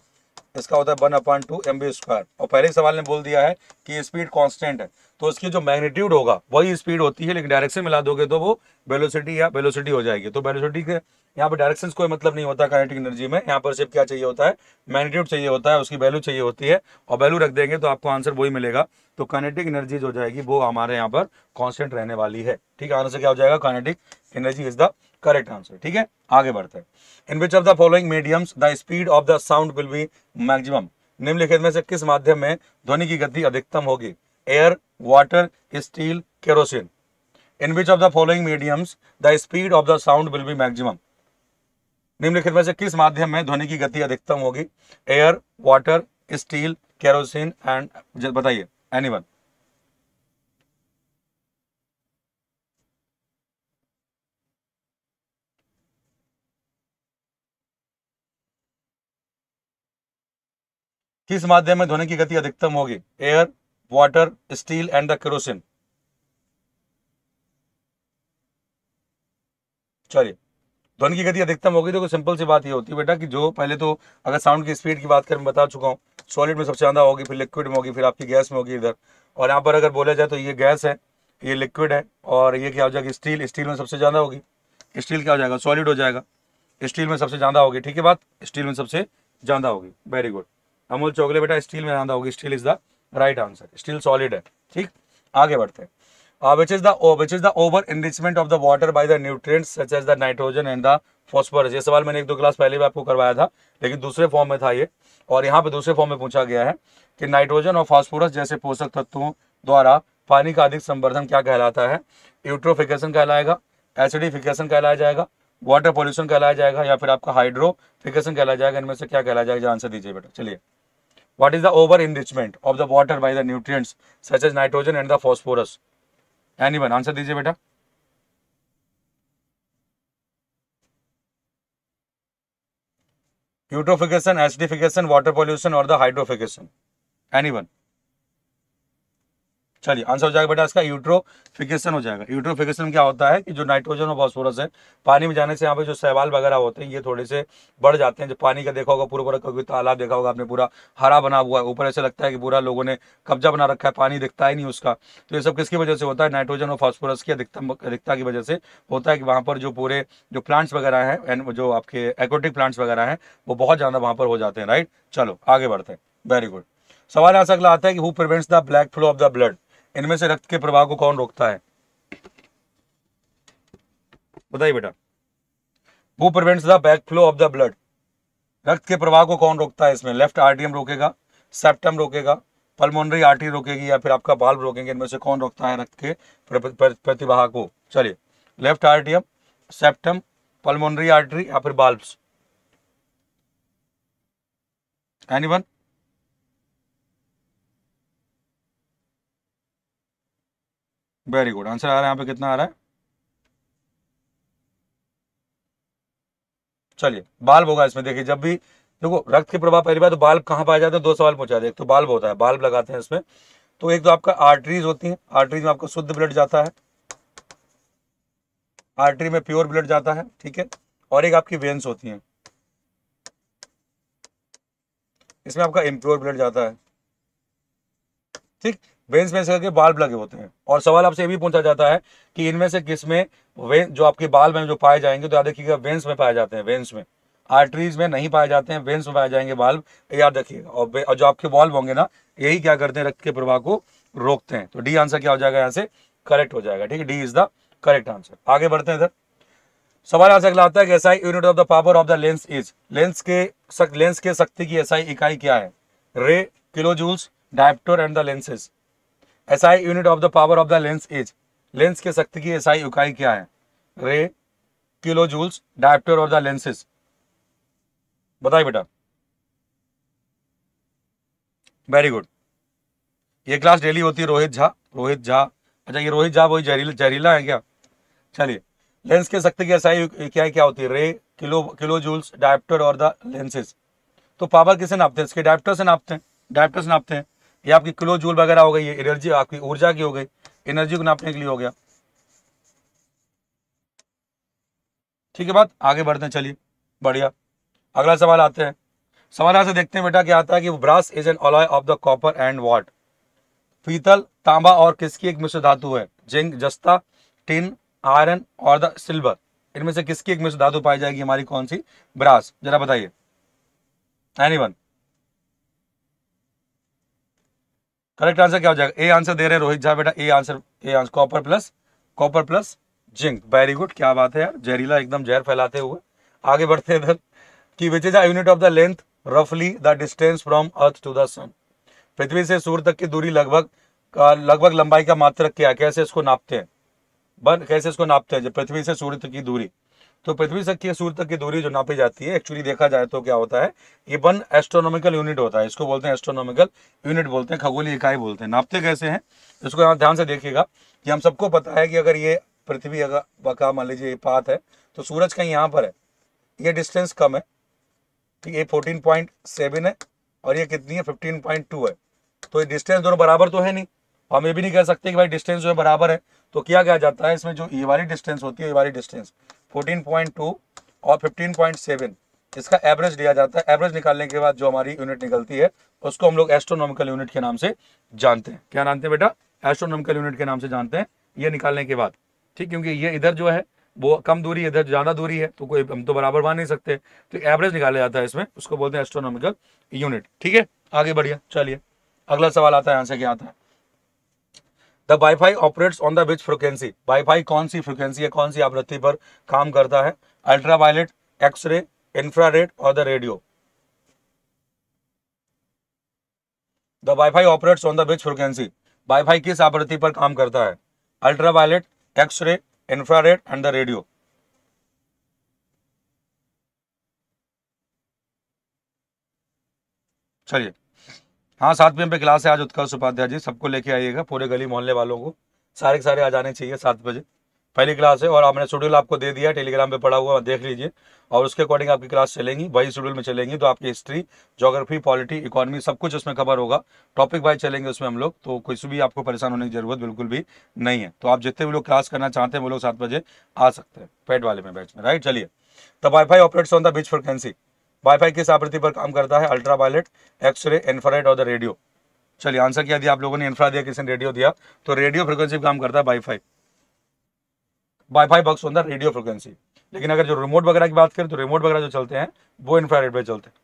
इसका होता है one upon two M V square और पहले सवाल ने बोल दिया है कि स्पीड कांस्टेंट है तो इसकी जो मैग्नीट्यूड होगा वही स्पीड होती है लेकिन डायरेक्शन मिला दोगे तो वो वेलोसिटी या वेलोसिटी हो जाएगी तो वेलोसिटी के यहाँ पर डायरेक्शन कोई मतलब नहीं होता काइनेटिक एनर्जी में यहाँ पर सिर्फ क्या चाहिए होता है मैग्नीट्यूड चाहिए होता है उसकी वैल्यू चाहिए होती है और वैल्यू रख देंगे तो आपको आंसर वही मिलेगा तो कानेटिक एनर्जी जो जाएगी वो हमारे यहाँ पर कॉन्स्टेंट रहने वाली है ठीक है आंसर क्या हो जाएगा kinetic energy is the correct answer ठीक है आगे बढ़ते हैं in which of the following mediums the speed of the sound will be maximum निम्नलिखित में से किस माध्यम में ध्वनि की गति अधिकतम होगी air water steel kerosene in which of the following mediums the speed of the sound will be maximum निम्नलिखित में से किस माध्यम में ध्वनि की गति अधिकतम होगी air water steel kerosene and बताइए एनीवन किस माध्यम में ध्वनि की गति अधिकतम होगी air water steel and the kerosene चलिए ध्वनि की गति अधिकतम होगी तो सिंपल सी बात ये होती है बेटा कि जो पहले तो अगर साउंड की स्पीड की बात करें मैं बता चुका हूँ सॉलिड में सबसे ज़्यादा होगी फिर लिक्विड में होगी फिर आपकी गैस में होगी इधर और यहाँ पर अगर बोला जाए तो ये गैस है ये लिक्विड है और ये क्या हो जाएगी स्टील स्टील में सबसे ज़्यादा होगी स्टील क्या हो जाएगा सॉलिड हो जाएगा स्टील में सबसे ज़्यादा होगी ठीक है बात स्टील में सबसे ज़्यादा होगी वेरी गुड अमूल चौकले बेटा स्टील में आंदा होगी steel is the right answer steel solid है ठीक आगे बढ़ते हैं which uh, is is the oh, which is the over enrichment of the water by the nutrients such as the nitrogen and the ये सवाल मैंने एक दो क्लास पहले भी आपको करवाया था लेकिन दूसरे फॉर्म में था ये और यहाँ पे दूसरे फॉर्म में पूछा गया है कि नाइट्रोजन और फॉस्फोरस जैसे पोषक तत्वों द्वारा पानी का अधिक संवर्धन क्या कहलाता है यूट्रोफिकेशन कहलाएगा एसिडिफिकेशन कहलाया जाएगा वाटर पॉल्यूशन कहलाया जाएगा या फिर आपका हाइड्रोफिकेशन कहलाया जाएगा इनमें से क्या कहलाया जाएगा आंसर दीजिए बेटा चलिए What is the over enrichment of the water by the nutrients such as nitrogen and the phosphorus? Anyone answer दीजिए बेटा putrefaction, acidification, water pollution or the hydrofication. Anyone? चलिए आंसर हो जाएगा बेटा इसका यूट्रोफिकेशन हो जाएगा यूट्रोफिकेशन क्या होता है कि जो नाइट्रोजन और फॉस्फोरस है पानी में जाने से यहाँ पे जो सवाल वगैरह होते हैं ये थोड़े से बढ़ जाते हैं जो पानी का देखा होगा पूरा पूरा क्योंकि तालाब देखा होगा आपने पूरा हरा बना हुआ है ऊपर ऐसे लगता है कि पूरा लोगों ने कब्जा बना रखा है पानी दिखता ही नहीं उसका तो ये सब किसकी वजह से होता है नाइट्रोजन और फॉस्फोरस की अधिकतम अधिकता की वजह से होता है कि वहाँ पर जो पूरे जो प्लांट्स वगैरह हैं एंड जो आपके एक्वेटिक प्लांट्स वगैरह हैं वो बहुत ज़्यादा वहाँ पर हो जाते हैं राइट चलो आगे बढ़ते हैं वेरी गुड सवाल ऐसा अगला आता है कि who prevents the back flow of the blood इनमें से रक्त के प्रवाह को कौन रोकता है बताइए बेटा वो prevents the back flow of the blood रक्त के प्रवाह को कौन रोकता है इसमें लेफ्ट आरटीएम रोकेगा सेप्टम रोकेगा पल्मोनरी आर्टरी रोकेगी या फिर आपका बाल्ब रोकेंगे इनमें से कौन रोकता है रक्त के प्रतिवाह को चलिए लेफ्ट आरटीएम सेप्टम पल्मोनरी आर्टरी या फिर बाल्ब एनीवन वेरी गुड आंसर आ रहा है यहाँ पे कितना आ रहा है चलिए बाल्ब होगा इसमें देखिए जब भी देखो रक्त के प्रभाव पहली बार तो बाल्ब कहाँ पाए जाते हैं दो सवाल पूछा जाए तो बाल्ब होता है बाल्ब लगाते हैं इसमें तो एक तो आपका आर्टरीज होती है आर्टरीज में आपका शुद्ध ब्लड जाता है आर्टरी में प्योर ब्लड जाता है ठीक है और एक आपकी वेन्स होती है इसमें आपका इम्प्योर ब्लड जाता है ठीक वेन्स में से बाल लगे होते हैं और सवाल आपसे ये भी पूछा जाता है कि इनमें से किस में वेन जो आपके बाल में जो पाए जाएंगे तो याद रखिएगा वेन्स में पाए जाते हैं वेन्स में आर्टरीज में नहीं पाए जाते हैं वेन्स में पाए जाएंगे बाल याद रखिएगा और, और जो आपके बाल्ब होंगे ना यही क्या करते हैं रक्त के प्रवाह को रोकते हैं तो डी आंसर क्या हो जाएगा यहाँ से करेक्ट हो जाएगा ठीक है D is the correct answer आगे बढ़ते हैं सर सवाल यहाँ अगला आता है कि SI unit of the power of the lens is lens के लेंस के शक्ति की एसआई इकाई क्या है ray kilo joules dioptre and the lenses SI unit of the power of the lens is lens के शक्ति की एसआई इकाई क्या है ray kilo joules dioptre of the lenses बताइए बेटा वेरी गुड ये क्लास डेली होती है रोहित झा रोहित झा अच्छा ये रोहित झा वही जहरीला जहरीला है क्या चलिए लेंस के शक्ति की एसआई क्या क्या होती है ray kilo kilo joules dioptre और द लेंसेज तो पावर किसे नापते हैं इसके डायप्टर से नापते हैं डायप्टर से नापते हैं ये आपकी क्लोज जूल वगैरह हो गई एनर्जी आपकी ऊर्जा की हो गई एनर्जी को नापने के लिए हो गया ठीक है बात आगे बढ़ते हैं चलिए बढ़िया अगला सवाल आते हैं सवाल ऐसे देखते हैं बेटा क्या आता है कि brass is an alloy of the copper and what पीतल तांबा और किसकी एक मिश्र धातु है जिंक जस्ता टिन आयरन और द सिल्वर इनमें से किसकी एक मिश्र धातु पाई जाएगी हमारी कौन सी ब्रास जरा बताइए एनी करेक्ट आंसर क्या हो जाएगा ए आंसर दे रहे हैं रोहित झा बेटा A answer A answer copper plus copper plus zinc very good क्या बात है यार जहरीला एकदम जहर फैलाते हुए आगे बढ़ते इधर की which is unit of the length रफली the distance from earth to the sun पृथ्वी से सूर्य तक की दूरी लगभग लगभग लंबाई का मात्रक क्या कैसे इसको नापते हैं बन कैसे इसको नापते हैं जब पृथ्वी से सूर्य तक की दूरी तो पृथ्वी से की सूर्य तक की दूरी जो नापी जाती है एक्चुअली देखा जाए तो क्या होता है ये वन एस्ट्रोनॉमिकल यूनिट होता है इसको बोलते हैं एस्ट्रोनॉमिकल यूनिट बोलते हैं खगोली इकाई बोलते हैं नापते कैसे हैं इसको यहाँ ध्यान से देखिएगा कि हम सबको पता है कि अगर ये पृथ्वी अगर बका मान लीजिए ये पात है तो सूरज कहीं यहाँ पर है ये डिस्टेंस कम है ठीक ये फोर्टीन पॉइंट सेवन है और ये कितनी है फिफ्टीन पॉइंट टू है तो ये डिस्टेंस दोनों बराबर तो है नहीं तो हम ये भी नहीं कह सकते कि भाई डिस्टेंस जो है बराबर है तो क्या कहा जाता है इसमें जो ये वाली डिस्टेंस होती है ये वाली डिस्टेंस 14.2 और 15.7 इसका एवरेज लिया जाता है एवरेज निकालने के बाद जो हमारी यूनिट निकलती है उसको हम लोग एस्ट्रोनॉमिकल यूनिट के नाम से जानते हैं क्या जानते हैं बेटा एस्ट्रोनॉमिकल यूनिट के नाम से जानते हैं ये निकालने के बाद ठीक क्योंकि ये इधर जो है वो कम दूरी है इधर ज़्यादा दूरी है तो कोई हम तो बराबर मान नहीं सकते तो एवरेज निकाला जाता है इसमें उसको बोलते हैं एस्ट्रोनॉमिकल यूनिट ठीक है आगे बढ़िया चलिए अगला सवाल आता है यहाँ से क्या आता है the wifi operates on the which frequency wifi कौन सी फ्रिक्वेंसी है कौन सी आवृत्ति पर काम करता है अल्ट्रावायलेट एक्सरे इंफ्रारेड और the radio the wifi operates on the which frequency wifi किस आवृत्ति पर काम करता है ultraviolet x ray infrared and the radio चलिए हाँ सात पी पे क्लास है आज उत्कर्ष उपाध्याय जी सबको लेके आइएगा पूरे गली मोहल्ले वालों को सारे सारे आ जाने चाहिए सात बजे पहली क्लास है और हमने शेड्यूल आपको दे दिया टेलीग्राम पे पढ़ा हुआ देख लीजिए और उसके अकॉर्डिंग आपकी क्लास चलेंगी वही शेड्यूल में चलेंगी तो आपकी हिस्ट्री जोग्राफी पॉलिटी इकोनॉमी सब कुछ उसमें कवर होगा टॉपिक वाइज चलेंगे उसमें हम लोग तो कुछ भी आपको परेशान होने की जरूरत बिल्कुल भी नहीं है तो आप जितने भी लोग क्लास करना चाहते हैं वो लोग सात बजे आ सकते हैं पेड वाले में बैच में राइट चलिए the fi operates on the which frequency wifi किस आवृत्ति पर काम करता है अल्ट्रा वायलेट एक्सरे इन्फ्रारेड और द रेडियो चलिए आंसर क्या दिया आप लोगों ने इंफ्रा दिया किसी ने रेडियो दिया तो रेडियो फ्रिक्वेंसी काम करता है वाईफाई वाईफाई बॉक्स होता है रेडियो फ्रिक्वेंसी लेकिन अगर जो रिमोट वगैरह की बात करें तो रिमोट वगैरह जो चलते हैं वो इन्फ्राइट पे चलते हैं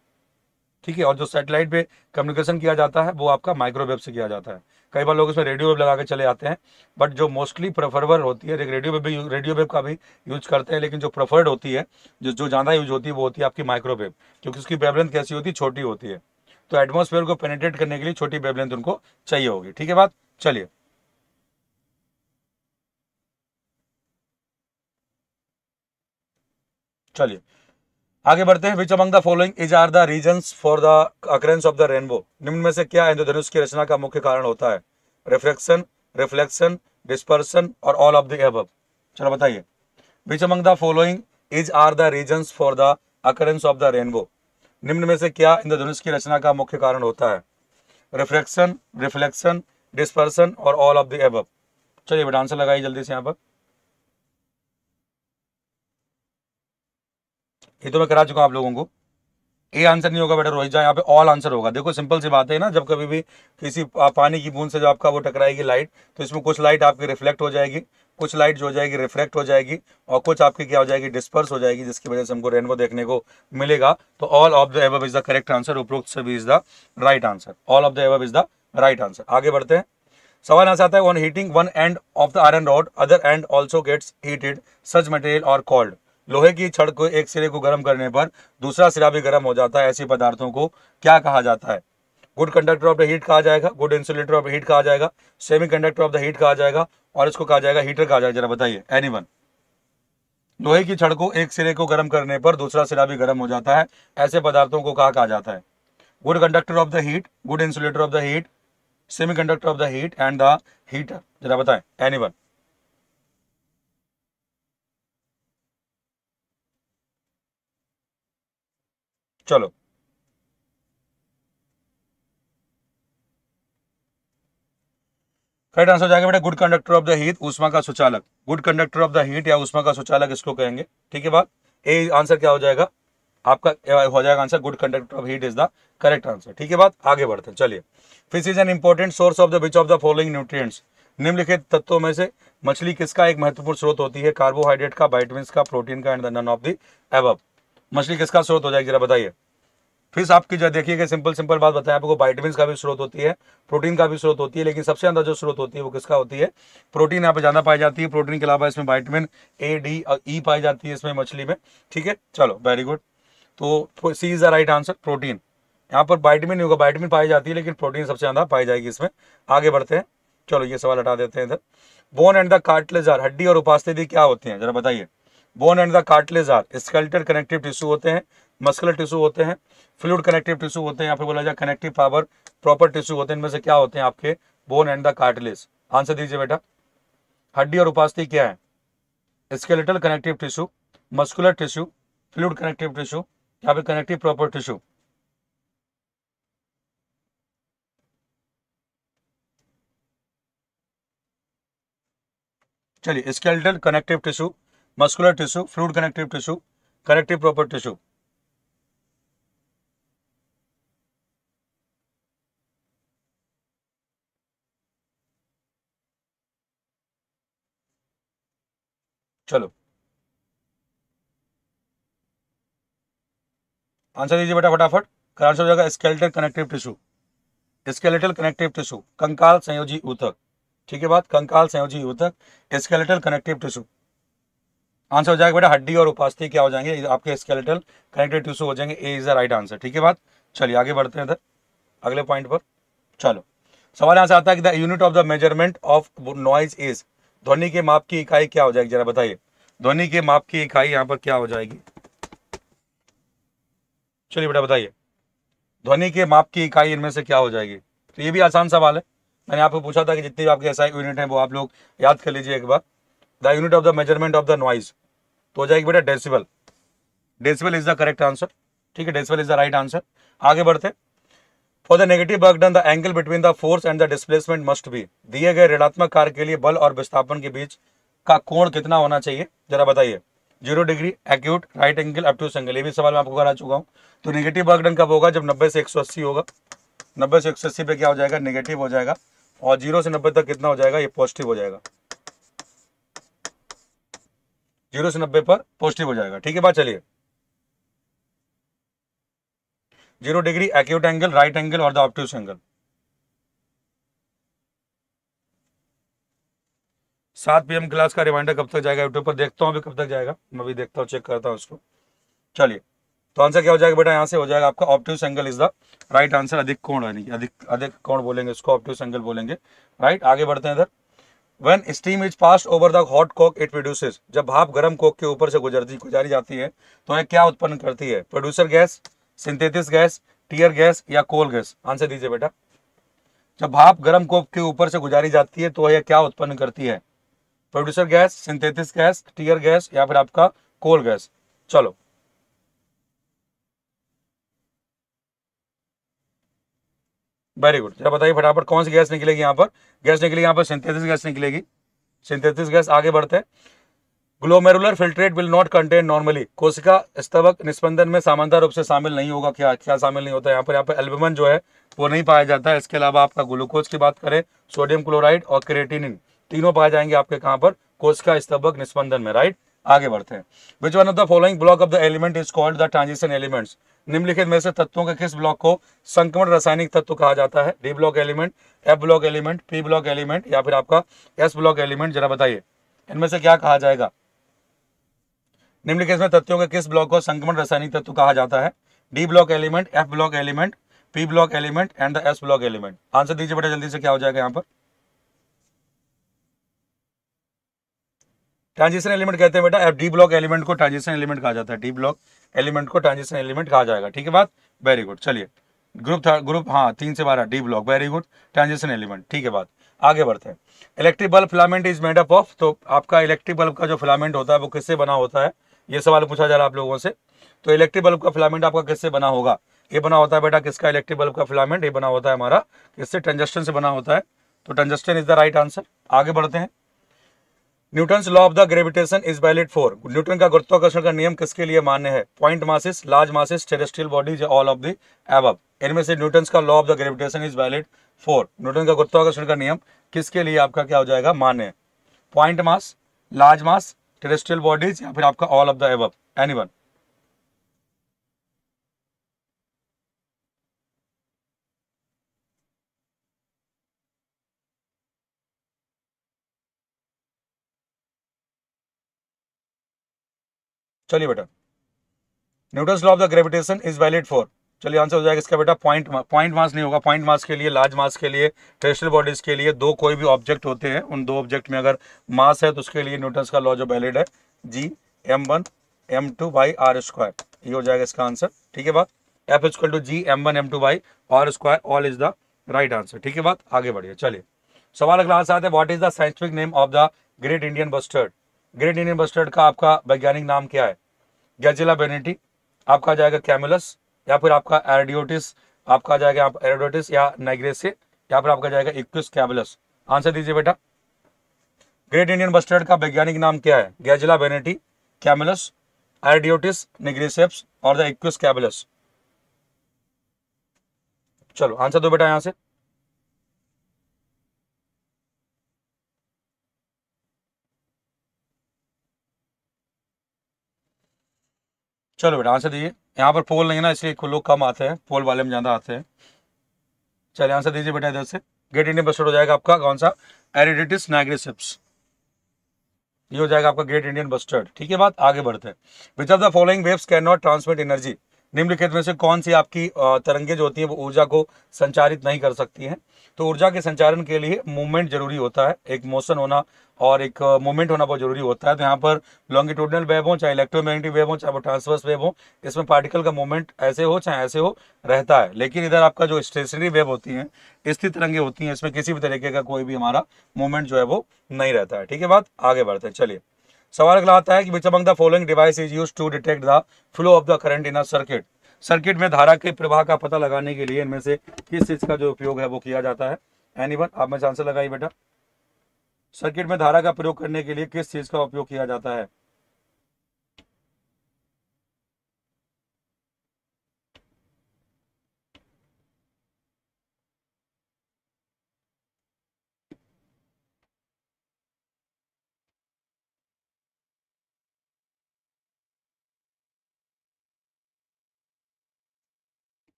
ठीक है और जो सैटेलाइट पे कम्युनिकेशन किया जाता है वो आपका माइक्रोवेव से किया जाता है कई बार लोग इसमें रेडियो वेब लगा के चले जाते हैं बट जो मोस्टली प्रेफरवर होती है रेडियो वेब भी रेडियो वेब का भी यूज करते हैं लेकिन जो प्रेफर्ड होती है जो जो ज़्यादा यूज होती है वो होती है आपकी माइक्रोवेव क्योंकि उसकी बेबलेंथ कैसी होती है छोटी होती है तो एटमोसफेयर को पेनेटेट करने के लिए छोटी बेबलेंथ उनको चाहिए होगी ठीक है बात चलिए चलिए आगे बढ़ते हैं which among the following is are the reason for the occurrence of the rainbow निम्न में से क्या इंद्रधनुष की रचना का मुख्य कारण होता है रिफ्लेक्शन रिफ्लेक्शन डिस्पर्सन और ऑल ऑफ द एबव चलो बताइए which among the following is are the reason for the occurrence of the rainbow निम्न में से क्या इंद्रधनुष की रचना का मुख्य कारण होता है रिफ्लेक्शन रिफ्लेक्शन डिस्पर्सन और ऑल ऑफ द एबव चलिए बेटा आंसर लगाइए जल्दी से यहाँ पर ये तो मैं करा चुका आप लोगों को ए आंसर नहीं होगा बेटा रोहित जहाँ यहाँ पे ऑल आंसर होगा देखो सिंपल सी बात है ना जब कभी भी किसी पानी की बूंद से जो आपका वो टकराएगी लाइट तो इसमें कुछ लाइट आपकी रिफ्लेक्ट हो जाएगी कुछ लाइट जो हो जाएगी रिफ्लेक्ट हो जाएगी और कुछ आपकी क्या हो जाएगी डिस्पर्स हो जाएगी जिसकी वजह से हमको रेनबो देखने को मिलेगा तो all of the above is the correct answer उपरोक्त सभी is the right answer all of the above is the right answer आगे बढ़ते हैं सवाल ऐसा आता है on heating one end of the iron rod other end also gets heated such material are called लोहे की छड़ को एक सिरे को गर्म करने पर दूसरा सिरा भी गर्म हो जाता है ऐसे पदार्थों को क्या कहा जाता है good conductor of the heat कहा जाएगा good insulator of the heat कहा जाएगा semiconductor of the heat कहा जाएगा और इसको कहा जाएगा हीटर कहा जाएगा जरा बताइए एनी लोहे की छड़ को एक सिरे को गर्म करने पर दूसरा सिरा भी गर्म हो जाता है ऐसे पदार्थों को कहा कहा जाता है good conductor of the heat good insulator of the heat semiconductor of the heat and the heater जरा बताएं एनी चलो करेक्ट आंसर जाएगा बेटा good conductor of the heat उष्मा का सुचालक good conductor of the heat या उष्मा का सुचालक इसको कहेंगे ठीक है बात ए आंसर क्या हो जाएगा आपका हो जाएगा answer good conductor of heat is the correct answer ठीक है बात आगे बढ़ते हैं चलिए fish is an important source of the which of the following nutrients निम्नलिखित तत्वों में से मछली किसका एक महत्वपूर्ण स्रोत होती है कार्बोहाइड्रेट का वाइटमिन का प्रोटीन का and the none of the above मछली किसका स्रोत हो जाएगी जरा बताइए फिश आपकी जो देखिएगा सिंपल सिंपल बात बताएं आपको वाइटमिन का भी स्रोत होती है प्रोटीन का भी स्रोत होती है लेकिन सबसे ज़्यादा जो स्रोत होती है वो किसका होती है प्रोटीन यहाँ पे ज़्यादा पाई जाती है प्रोटीन के अलावा इसमें वाइटमिन ए डी और ई e पाई जाती है इसमें मछली में ठीक है चलो वेरी गुड तो C is the right answer protein यहाँ पर वाइटमिन होगा वाइटमिन पाई जाती है लेकिन प्रोटीन सबसे ज़्यादा पाई जाएगी इसमें आगे बढ़ते हैं चलो ये सवाल हटा देते हैं इधर bone and the cartilage are हड्डी और उपास्थिति क्या होती हैं जरा बताइए bone and the cartilage are connective tissue होते हैं मस्कुलर टिश्यू होते हैं फ्लूड कनेक्टिव टिश्यू होते हैं या फिर बोला जाए कनेक्टिव फाइबर प्रॉपर टिश्यू होते हैं इनमें से क्या होते हैं आपके bone and the cartilage answer दीजिए बेटा हड्डी और उपास्थि क्या है skeletal connective tissue muscular tissue fluid connective tissue या फिर कनेक्टिव प्रॉपर टिश्यू चलिए skeletal connective tissue muscular tissue fluid connective tissue connective proper tissue चलो आंसर दीजिए बेटा फटाफट करेक्ट आंसर हो जाएगा skeletal connective tissue skeletal connective tissue कंकाल संयोजी ऊतक ठीक है बात कंकाल संयोजी ऊतक स्केलेटल कनेक्टिव टिश्यू आंसर हो जाएगा बेटा हड्डी और उपास्थि क्या हो जाएंगे आपके स्केलेटल कनेक्टिव टिश्यू हो जाएंगे A is the right answer ठीक है बात चलिए आगे बढ़ते हैं इधर अगले पॉइंट पर चलो सवाल यहाँ से आता है कि the unit of the measurement of noise is ध्वनि के माप की इकाई क्या हो जाएगी जरा बताइए ध्वनि के माप की इकाई यहां पर क्या हो जाएगी चलिए बेटा बताइए ध्वनि के माप की इकाई इनमें से क्या हो जाएगी तो ये भी आसान सवाल है मैंने आपको पूछा था कि जितने भी आपके ऐसा यूनिट है वो आप लोग याद कर लीजिए एक बार the unit of the measurement of the noise तो हो जाएगी बेटा decibel decibel is the correct answer ठीक है decibel is the right answer आगे बढ़ते for the negative work done the angle between the force and the displacement must be दिए गए ऋणात्मक कार्य के लिए बल और विस्थापन के बीच का कोण कितना होना चाहिए जरा बताइए zero degree acute right angle obtuse angle ये भी सवाल मैं आपको करा चुका हूँ तो नेगेटिव वर्क डन कब होगा जब नब्बे से एक होगा नब्बे से एक पे क्या हो जाएगा नेगेटिव हो जाएगा और जीरो से नब्बे तक कितना हो जाएगा ये पॉजिटिव हो जाएगा जीरो से नब्बे पर पॉजिटिव हो जाएगा ठीक है बात चलिए zero degree acute angle right angle और द ऑप्टिव एंगल सात पीएम क्लास का रिमाइंडर कब तक जाएगा यूट्यूब पर देखता हूँ अभी कब तक जाएगा मैं भी देखता हूँ चेक करता हूँ उसको चलिए तो आंसर क्या हो जाएगा बेटा यहाँ से हो जाएगा आपका obtuse angle is the right answer अधिक कौन है अधिक अधिक कौन बोलेंगे इसको ऑप्टिव एंगल बोलेंगे राइट आगे बढ़ते हैं इधर when steam is pass over the hot coke it produces जब भाप गर्म कोक के ऊपर से गुजरती गुजारी जाती है तो यह क्या उत्पन्न करती है producer gas synthesis gas tear gas या कोल गैस आंसर दीजिए बेटा जब भाप गर्म कोप के ऊपर से गुजारी जाती है तो यह क्या उत्पन्न करती है producer gas synthesis gas tear gas या फिर आपका कोल गैस चलो वेरी गुड जरा बताइए फटाफट कौन सी गैस निकलेगी यहाँ पर गैस निकलेगी यहाँ पर सिंथेटिस गैस निकलेगी सिंथेटिस गैस आगे बढ़ते हैं glomerular filtrate will not contain normally कोशिका स्तवक निस्पंदन में सामान्य रूप से शामिल नहीं होगा क्या क्या शामिल नहीं होता है यहाँ पर यहाँ पर एल्बमन जो है वो नहीं पाया जाता है इसके अलावा आपका ग्लूकोज की बात करें सोडियम क्लोराइड और क्रेटिनिन तीनों पाए जाएंगे आपके कहाँ पर कोशिका स्तवक निस्पंदन में राइट आगे बढ़ते हैं which one of the following block of the element is called the transition elements निम्नलिखित में से तत्वों के किस ब्लॉक को संक्रमण रासायनिक तत्व कहा जाता है D block element F block element P block element या फिर आपका एस ब्लॉक एलिमेंट जरा बताइए इनमें से क्या कहा जाएगा निम्नलिखित में तत्वों के किस ब्लॉक को संक्रमण रासायनिक तत्व कहा जाता है D block element F block element P block element and the S block element answer दीजिए बेटा जल्दी से क्या हो जाएगा यहाँ पर ट्रांजिशन एलिमेंट कहते हैं बेटा एफ डी ब्लॉक एलिमेंट को ट्रांजिशन एलिमेंट कहा जाता है डी ब्लॉक एलिमेंट को ट्रांजिशन एलिमेंट कहा जाएगा ठीक है बात वेरी गुड चलिए ग्रुप था ग्रुप हाँ तीन से बारह D block very good transition element ठीक है बात आगे बढ़ते हैं electric bulb filament is made up of तो आपका इलेक्ट्रिक बल्ब का जो फिलामेंट होता है वो किससे बना होता है ये सवाल पूछा जा रहा है आप लोगों से तो इलेक्ट्रिक बल्ब का फिलामेंट आपका किससे बना होगा ये बना होता है बेटा किसका इलेक्ट्रिक बल्ब का फिलामेंट ये बना होता है हमारा किससे टंजस्टन से बना होता है तो tungsten is the right answer आगे बढ़ते हैं Newton law of the gravitation is valid for Newton का गुरुत्वाकर्षण का नियम किसके लिए मान्य है point masses large masses terrestrial bodies all of the above इनमें से न्यूटन का law of the gravitation is valid for Newton का गुरुत्वाकर्षण का नियम किसके लिए आपका क्या हो जाएगा मान्य point mass large mass terrestrial bodies या फिर आपका all of the above any one चलिए बेटा Newton law of the gravitation is valid for चलिए आंसर हो जाएगा इसका बेटा पॉइंट पॉइंट मास नहीं होगा पॉइंट मास के लिए लार्ज मास के लिए टेस्टल बॉडीज के लिए दो कोई भी ऑब्जेक्ट होते हैं उन दो ऑब्जेक्ट में अगर मास है तो उसके लिए न्यूटन्स का लॉ जो वैलिड है G M one M two by R square ये हो जाएगा इसका आंसर ठीक है बात F equal to G M one M two by R square all is the right answer ठीक है बात आगे बढ़िए चलिए सवाल अगला आंसर आते हैं what is the scientific name of the great Indian bustard great Indian bustard का आपका वैज्ञानिक नाम क्या है गैजिला बेनेटी आपका जाएगा कैमुलस या फिर आपका एरडियोटिस आपका जाएगा आप एरोडोटिस या नाइग्रेसिड या फिर आपका जाएगा इक्विस कैबलस आंसर दीजिए बेटा ग्रेट इंडियन बस्टर्ड का वैज्ञानिक नाम क्या है गैजिला बेनेटी कैमलस एरडियोटिस निग्रेसेप्स और द इक्विस कैबलस चलो आंसर दो बेटा यहां से चलो बेटा आंसर दीजिए यहाँ पर पोल नहीं है ना इसलिए लोग कम आते हैं पोल वाले में ज़्यादा आते हैं चलिए आंसर दीजिए बेटा इधर से गेट इंडियन बस्टर्ड हो जाएगा आपका कौन सा एरिडिटिस नाइग्रेसिप्स ये हो जाएगा आपका ग्रेट इंडियन बस्टर्ड ठीक है बात आगे बढ़ते हैं which of the following waves can not transmit energy निम्नलिखित में से कौन सी आपकी तरंगे जो होती है वो ऊर्जा को संचारित नहीं कर सकती हैं तो ऊर्जा के संचालन के लिए मूवमेंट जरूरी होता है एक मोशन होना और एक मूवमेंट होना बहुत जरूरी होता है तो यहाँ पर लॉन्गिट्यूडनल वेब हो चाहे इलेक्ट्रोमैग्नेटिक वेब हो चाहे वो ट्रांसवर्स वेब हो इसमें पार्टिकल का मूवमेंट ऐसे हो चाहे ऐसे हो रहता है लेकिन इधर आपका जो स्टेशनरी वेब होती है स्थित तरंगे होती हैं इसमें किसी भी तरीके का कोई भी हमारा मूवमेंट जो है वो नहीं रहता है ठीक है बात आगे बढ़ते हैं चलिए सवाल अगला आता है कि which among the following device is use to detect the flow of the current in a circuit circuit में धारा के प्रवाह का पता लगाने के लिए इनमें से किस चीज का जो उपयोग है वो किया जाता है एनी आप में आंसर लगाइए बेटा सर्किट में धारा का प्रयोग करने के लिए किस चीज का उपयोग किया जाता है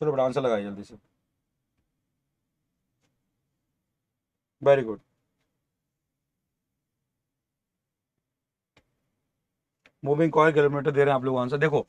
चलो बड़ा आंसर लगाइए जल्दी से very good moving coil kilometre दे रहे हैं आप लोग आंसर देखो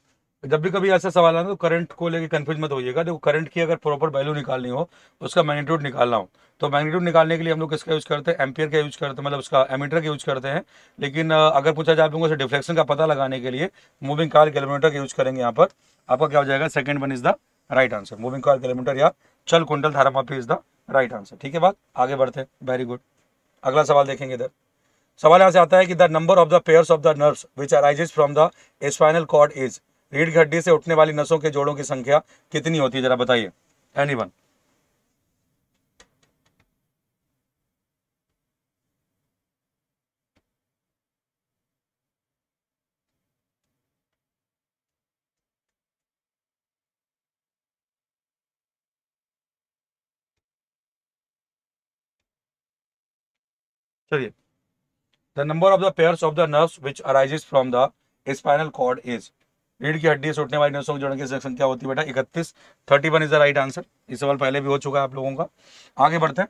जब भी कभी ऐसा सवाल आना तो करंट को लेके कंफ्यूज मत होइएगा देखो करंट की अगर प्रॉपर वैल्यू निकालनी हो उसका मैग्नीट्यूड निकालना हो तो मैग्नीट्यूड निकालने के लिए हम लोग किसका यूज करते हैं एम्पियर का यूज करते हैं मतलब उसका एमीटर का यूज करते हैं लेकिन अगर पूछा जाए आप लोगों से डिफ्लेक्शन का पता लगाने के लिए मूविंग कार किलोमीटर का यूज करेंगे यहाँ पर आपका क्या हो जाएगा second one is the right answer moving coil kilometre या चल कुंडल धारा मापी इज द राइट आंसर ठीक है बात आगे बढ़ते हैं वेरी गुड अगला सवाल देखेंगे इधर सवाल यहाँ से आता है कि the number of the pair of the nerves which arises from the spinal cord is रीढ़ हड्डी से उठने वाली नसों के जोड़ों की संख्या कितनी होती है जरा बताइए एनी वन चलिए the number of the pair of the nerve which arises from the spinal cord is रीढ़ की हड्डी से वाली नसों की जोड़ों की संख्या होती है बेटा इकतीस thirty one is the right answer ये सवाल पहले भी हो चुका है आप लोगों का आगे बढ़ते हैं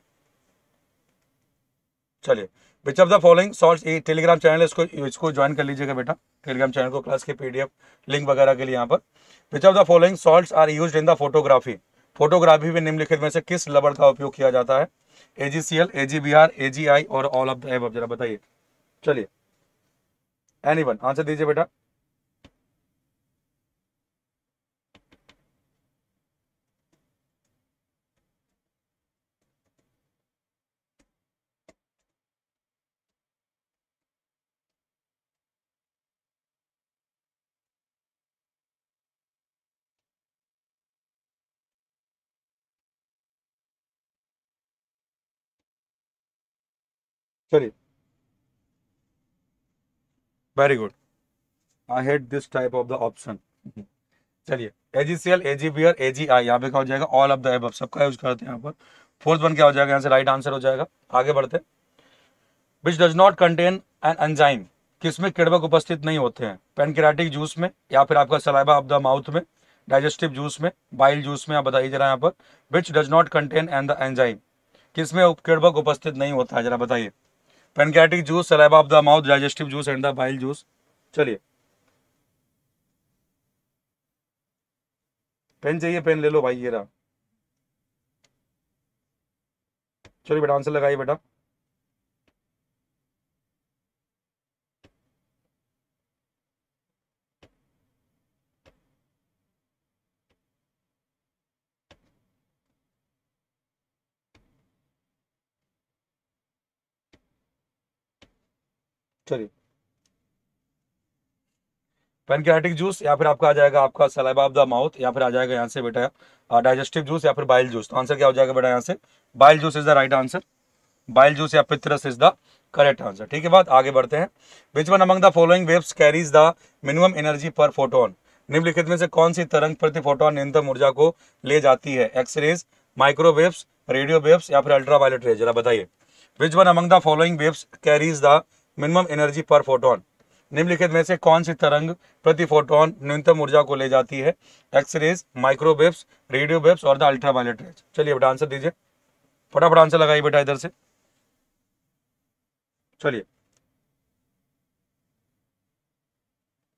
चलिए which of the following salt ये टेलीग्राम चैनल इसको इसको ज्वाइन कर लीजिएगा बेटा टेलीग्राम चैनल को क्लास के पीडीएफ लिंक वगैरह के लिए यहाँ पर which of the following salt are use in the photography photography में निम्नलिखित में से किस लबड़ का उपयोग किया जाता है एजीसीएल एजी सी एजीआई और ऑल ऑफ द जरा बताइए चलिए एनी वन आंसर दीजिए बेटा Mm-hmm. चलिए very good I hate this type of the option चलिए एजीसीएल एजीबीआर एजीआई यहाँ पे क्या हो जाएगा ऑल ऑफ द एब सबका यूज करते हैं यहाँ पर फोर्थ वन क्या हो जाएगा यहाँ से राइट आंसर हो जाएगा आगे बढ़ते which does not contain an enzyme किसमें किड़बक उपस्थित नहीं होते हैं पेनक्रेटिक जूस में या फिर आपका सलाइबा ऑफ द माउथ में डाइजेस्टिव जूस में बाइल जूस में आप बताइए जरा यहाँ पर which does not contain an the enzyme किसमें किड़बक उपस्थित नहीं होता है जरा बताइए pancreatic juice saliva of the mouth digestive juice and the bile juice चलिए पेन चाहिए पेन ले लो भाई ये रहा चलिए बेटा आंसर लगाइए बेटा चलिए पेनक्रियाटिक जूस या फिर आपका आ जाएगा आपका सलाइबा ऑफ द माउथ या फिर आ जाएगा यहाँ से बेटा डाइजेस्टिव जूस या फिर बाइल जूस तो आंसर क्या हो जाएगा बेटा यहाँ से bile juice is the right answer bile juice या पित्रस इज द करेक्ट आंसर ठीक है बात आगे बढ़ते हैं which one among the following waves carries the minimum energy per photon निम्नलिखित में से कौन सी तरंग प्रति फोटोन न्यूनतम ऊर्जा को ले जाती है एक्सरेज माइक्रोवेव्स रेडियो वेव्स या फिर अल्ट्रावायलेट रेज जरा बताइए which one among the following waves carries the minimum energy per photon निम्नलिखित में से कौन सी तरंग प्रति फोटोन न्यूनतम ऊर्जा को ले जाती है एक्सरेज माइक्रोवेब्स रेडियो वेव्स और द अल्ट्रावायलेट रेज चलिए बेटा आंसर दीजिए फटाफट आंसर लगाइए बेटा इधर से चलिए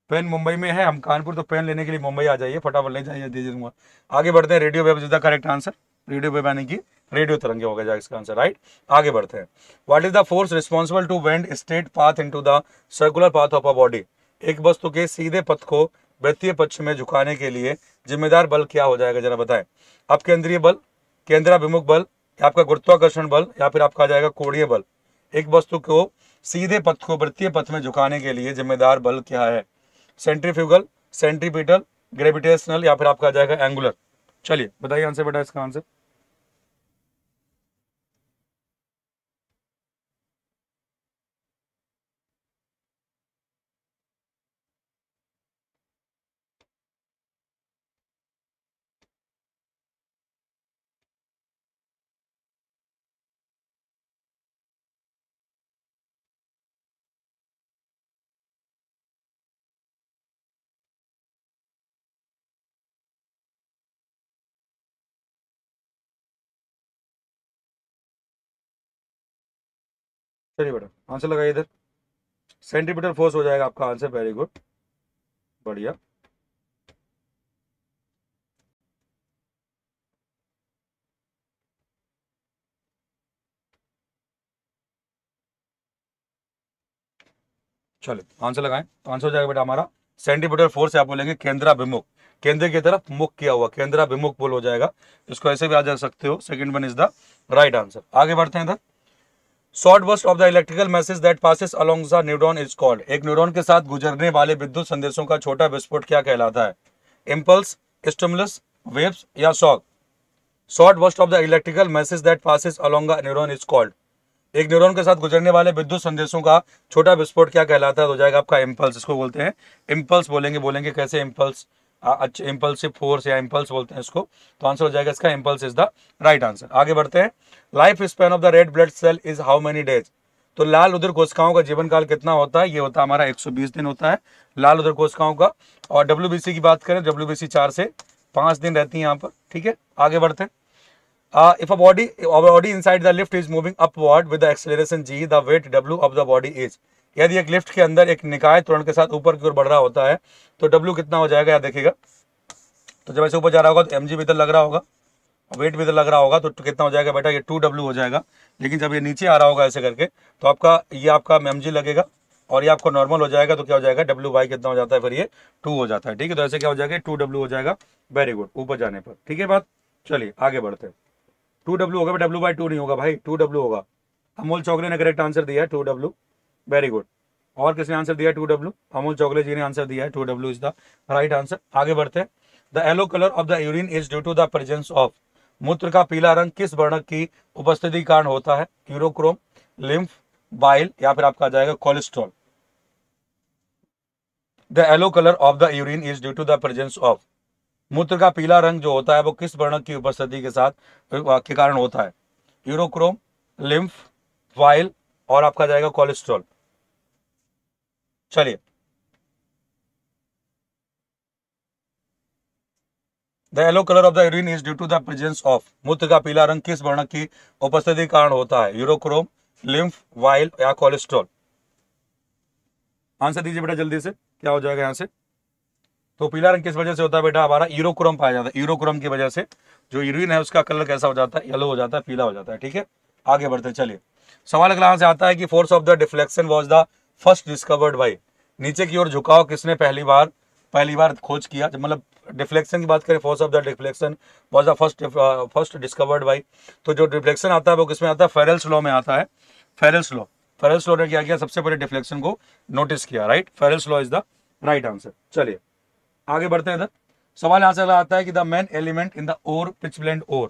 पेन मुंबई में है हम कानपुर तो पेन लेने के लिए मुंबई आ जाइए फटाफट ले जाइए दे दूंगा आगे बढ़ते हैं radio wave is the correct answer radio wave यानी कि रेडियो तरंगे हो गया इसका आंसर राइट आगे बढ़ते हैं what is the force responsible to bend straight path into the circular path of a body एक वस्तु के सीधे पथ को वृत्तीय पक्ष में झुकाने के लिए जिम्मेदार बल क्या हो जाएगा जरा बताएं अब केंद्रीय बल केंद्राभिमुख बल या आपका गुरुत्वाकर्षण बल या फिर आपका आ जाएगा कोड़ीय बल एक वस्तु को सीधे पथ को वृत्तीय पथ में झुकाने के लिए जिम्मेदार बल क्या है सेंट्रीफ्यूगल सेंट्रीपिटल ग्रेविटेशनल या फिर आपका आ जाएगा एंगुलर चलिए बताइए आंसर बेटा इसका आंसर चलिए बेटा आंसर लगाइए इधर सेंटीमीटर फोर्स हो जाएगा आपका आंसर वेरी गुड बढ़िया चलो आंसर लगाएं तो आंसर हो जाएगा बेटा हमारा सेंटीमीटर फोर्स से आप बोलेंगे केंद्राभिमुख केंद्र की तरफ मुख किया हुआ केंद्राभिमुख बोल हो जाएगा इसको ऐसे भी आ जा सकते हो second one is the right answer आगे बढ़ते हैं इधर short burst of the electrical message that passes along the neuron is called एक न्यूरॉन के साथ गुजरने वाले विद्युत संदेशों का छोटा विस्फोट क्या कहलाता है इम्पल्स स्टिमुलस वेब्स या shock short burst of the electrical message that passes along neuron is called एक न्यूरोन के साथ गुजरने वाले विद्युत संदेशों का छोटा विस्फोट क्या कहलाता है तो जाएगा आपका इम्पल्स इसको बोलते हैं इम्पल्स बोलेंगे बोलेंगे कैसे इम्पल्स अच्छे इम्पल्सिव फोर्स या इम्पल्स बोलते हैं इसको तो आंसर हो जाएगा इसका impulse is the right answer आगे बढ़ते हैं life span of the red blood cell is how many days तो लाल उधर कोशिकाओं का जीवन काल कितना होता है ये होता है हमारा 120 दिन होता है लाल उधर कोशिकाओं का और डब्ल्यू की बात करें डब्ल्यू बी चार से पांच दिन रहती है यहाँ पर ठीक है आगे बढ़ते हैं if a body body inside the lift is moving upward with the acceleration g the weight W of the body is यदि एक लिफ्ट के अंदर एक निकाय त्वरण के साथ ऊपर की ओर बढ़ रहा होता है तो डब्ल्यू कितना हो जाएगा यहाँ देखिएगा तो जब ऐसे ऊपर जा रहा होगा तो एम जी लग रहा होगा वेट भी इधर लग रहा होगा तो कितना हो जाएगा बेटा ये टू डब्ल्यू हो जाएगा लेकिन जब ये नीचे आ रहा होगा ऐसे करके तो आपका ये आपका एम जी लगेगा और ये आपको नॉर्मल हो जाएगा तो क्या हो जाएगा डब्ल्यू बाई कितना हो जाता है फिर ये टू हो जाता है ठीक है तो ऐसे क्या हो जाएगा टू डब्ल्यू हो जाएगा वेरी गुड ऊपर जाने पर ठीक है बात चलिए आगे बढ़ते हैं टू डब्ल्यू होगा डब्ल्यू बाई टू नहीं होगा भाई टू डब्ल्यू होगा अमोल चौकरी ने करेक्ट आंसर दिया टू डब्ल्यू वेरी गुड और किसने आंसर दिया टू डब्ल्यू अमोल चौगले जी ने आंसर दिया है two W is the right answer आगे बढ़ते हैं the yellow colour of the urine is due to the presence of मूत्र का पीला रंग किस वर्ण की उपस्थिति कारण होता है क्यूरोक्रोम लिम्फ बाइल या फिर आपका आ जाएगा cholesterol the yellow colour of the urine is due to the presence of मूत्र का पीला रंग जो होता है वो किस वर्ण की उपस्थिति के साथ के कारण होता है यूरोक्रोम लिम्फ वाइल और आपका जाएगा कोलेस्ट्रॉल चलिए the yellow colour of the urine is due to the presence of मूत्र का पीला रंग किस वर्ण की उपस्थिति कारण होता है यूरोक्रोम लिम्फ वाइल या कोलेस्ट्रॉल आंसर दीजिए बेटा जल्दी से क्या हो जाएगा यहां से तो पीला रंग किस वजह से होता है बेटा हमारा यूरोक्रोम पाया जाता है यूरोक्रोम की वजह से जो यूरिन है उसका कलर कैसा हो जाता है येलो हो जाता है पीला हो जाता है ठीक है आगे बढ़ते चलिए सवाल अगला यहां से आता है कि force of the deflection was the first discovered by नीचे की ओर झुकाव किसने पहली बार पहली बार खोज किया मतलब डिफ्लेक्शन की बात करें force of the deflection was the first first discovered by तो जो डिफ्लेक्शन आता है वो किसमें आता है फेरल्स लॉ में आता है फेरल्स लॉ फेरल्स लॉ ने क्या किया सबसे पहले डिफ्लेक्शन को नोटिस किया right Ferrel's law is the right answer चलिए आगे बढ़ते हैं इधर सवाल यहाँ से अगला आता है कि the main element in the ore pitchblende or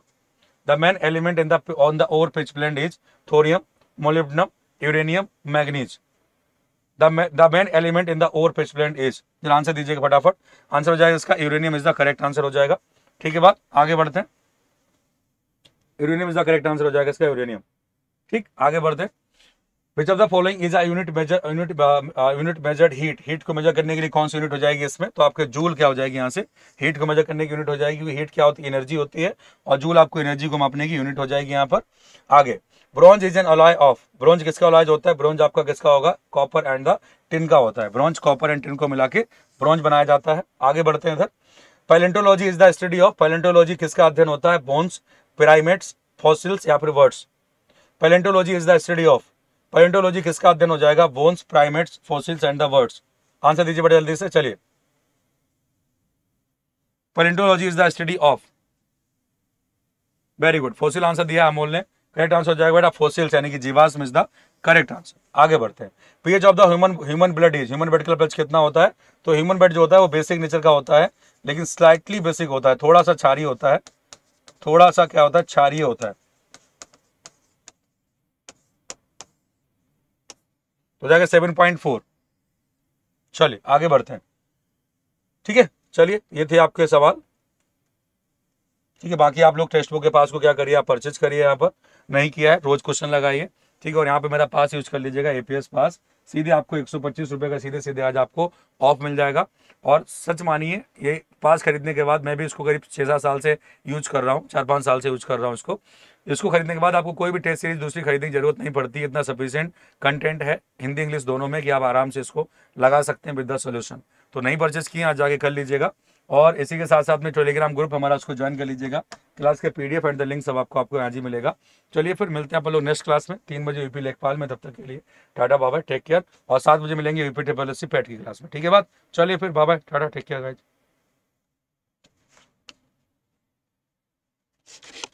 the main element in the on the ore pitchblende is thorium molybdenum uranium manganese the main element in the over pitch is जरा answer दीजिएगा फटाफट answer हो जाएगा इसका uranium is the correct answer हो जाएगा ठीक है बात आगे बढ़ते हैं uranium is the correct answer हो जाएगा इसका यूरेनियम ठीक आगे बढ़ते हैं which of the following is at measure unit unit measured heat heat को मेजर करने के लिए कौन सी यूनिट हो जाएगी इसमें तो आपके जूल क्या हो जाएगी यहाँ से हीट को मेजर करने की यूनिट हो जाएगी क्योंकि हीट क्या होती है एनर्जी होती है और जूल आपको एनर्जी को मापने की यूनिट हो जाएगी यहाँ पर आगे bronze is an alloy of bronze किसका अलॉय होता है ब्रॉन्ज आपका किसका होगा कॉपर एंड द टिन का होता है ब्रॉन्ज कॉपर एंड टिन को मिला के ब्रॉन्ज बनाया जाता है आगे बढ़ते हैं इधर paleontology is the study of paleontology किसका अध्ययन होता है बोन्स पिराइमेट्स फॉसिल्स या फिर birds paleontology is the study of paleontology किसका अध्ययन हो जाएगा bones primates fossils and the birds answer दीजिए बड़े जल्दी से चलिए paleontology is the study of very good fossil answer दिया अमोल ने करेक्ट आंसर हो जाएगा बेटा फोसिल्स यानी कि जीवाश्म इज द करेक्ट आंसर आगे बढ़ते हैं pH of the human human blood is human blood का पीएच कितना होता है तो ह्यूमन ब्लड जो होता है वो बेसिक नेचर का होता है लेकिन स्लाइटली बेसिक होता है थोड़ा सा क्षारीय होता है थोड़ा सा क्या होता है क्षारीय होता है तो जाएगा सेवन पॉइंट फोर चलिए आगे बढ़ते हैं ठीक है चलिए ये थे आपके सवाल ठीक है बाकी आप लोग टेक्स्ट बुक के पास को क्या करिए आप परचेज करिए यहाँ पर नहीं किया है रोज क्वेश्चन लगाइए ठीक है और यहाँ पे मेरा पास यूज कर लीजिएगा एपीएस पास सीधे आपको एक सौ का सीधे सीधे आज आपको ऑफ मिल जाएगा और सच मानिए ये पास खरीदने के बाद मैं भी इसको करीब छः सात साल से यूज कर रहा हूँ चार पाँच साल से यूज कर रहा हूँ इसको इसको खरीदने के बाद आपको कोई भी टेस्ट सीरीज दूसरी खरीदने की जरूरत नहीं पड़ती इतना सफिशियंट कंटेंट है हिंदी इंग्लिश दोनों में कि आप आराम से इसको लगा सकते हैं विद द सोल्यूशन तो नहीं परचेस किए आज जाके कर लीजिएगा और इसी के साथ साथ में टेलीग्राम ग्रुप हमारा उसको ज्वाइन कर लीजिएगा क्लास के पीडीएफ एंड द लिंक सब आपको आपको यहाँ ही मिलेगा चलिए फिर मिलते हैं आप लोग नेक्स्ट क्लास में तीन बजे यूपी लेखपाल में तब तक के लिए टाटा बाबा टेक केयर और सात बजे मिलेंगे यूपी सी पैट की क्लास में ठीक है बात चलिए फिर बाबा टाटा टेक केयर गाइज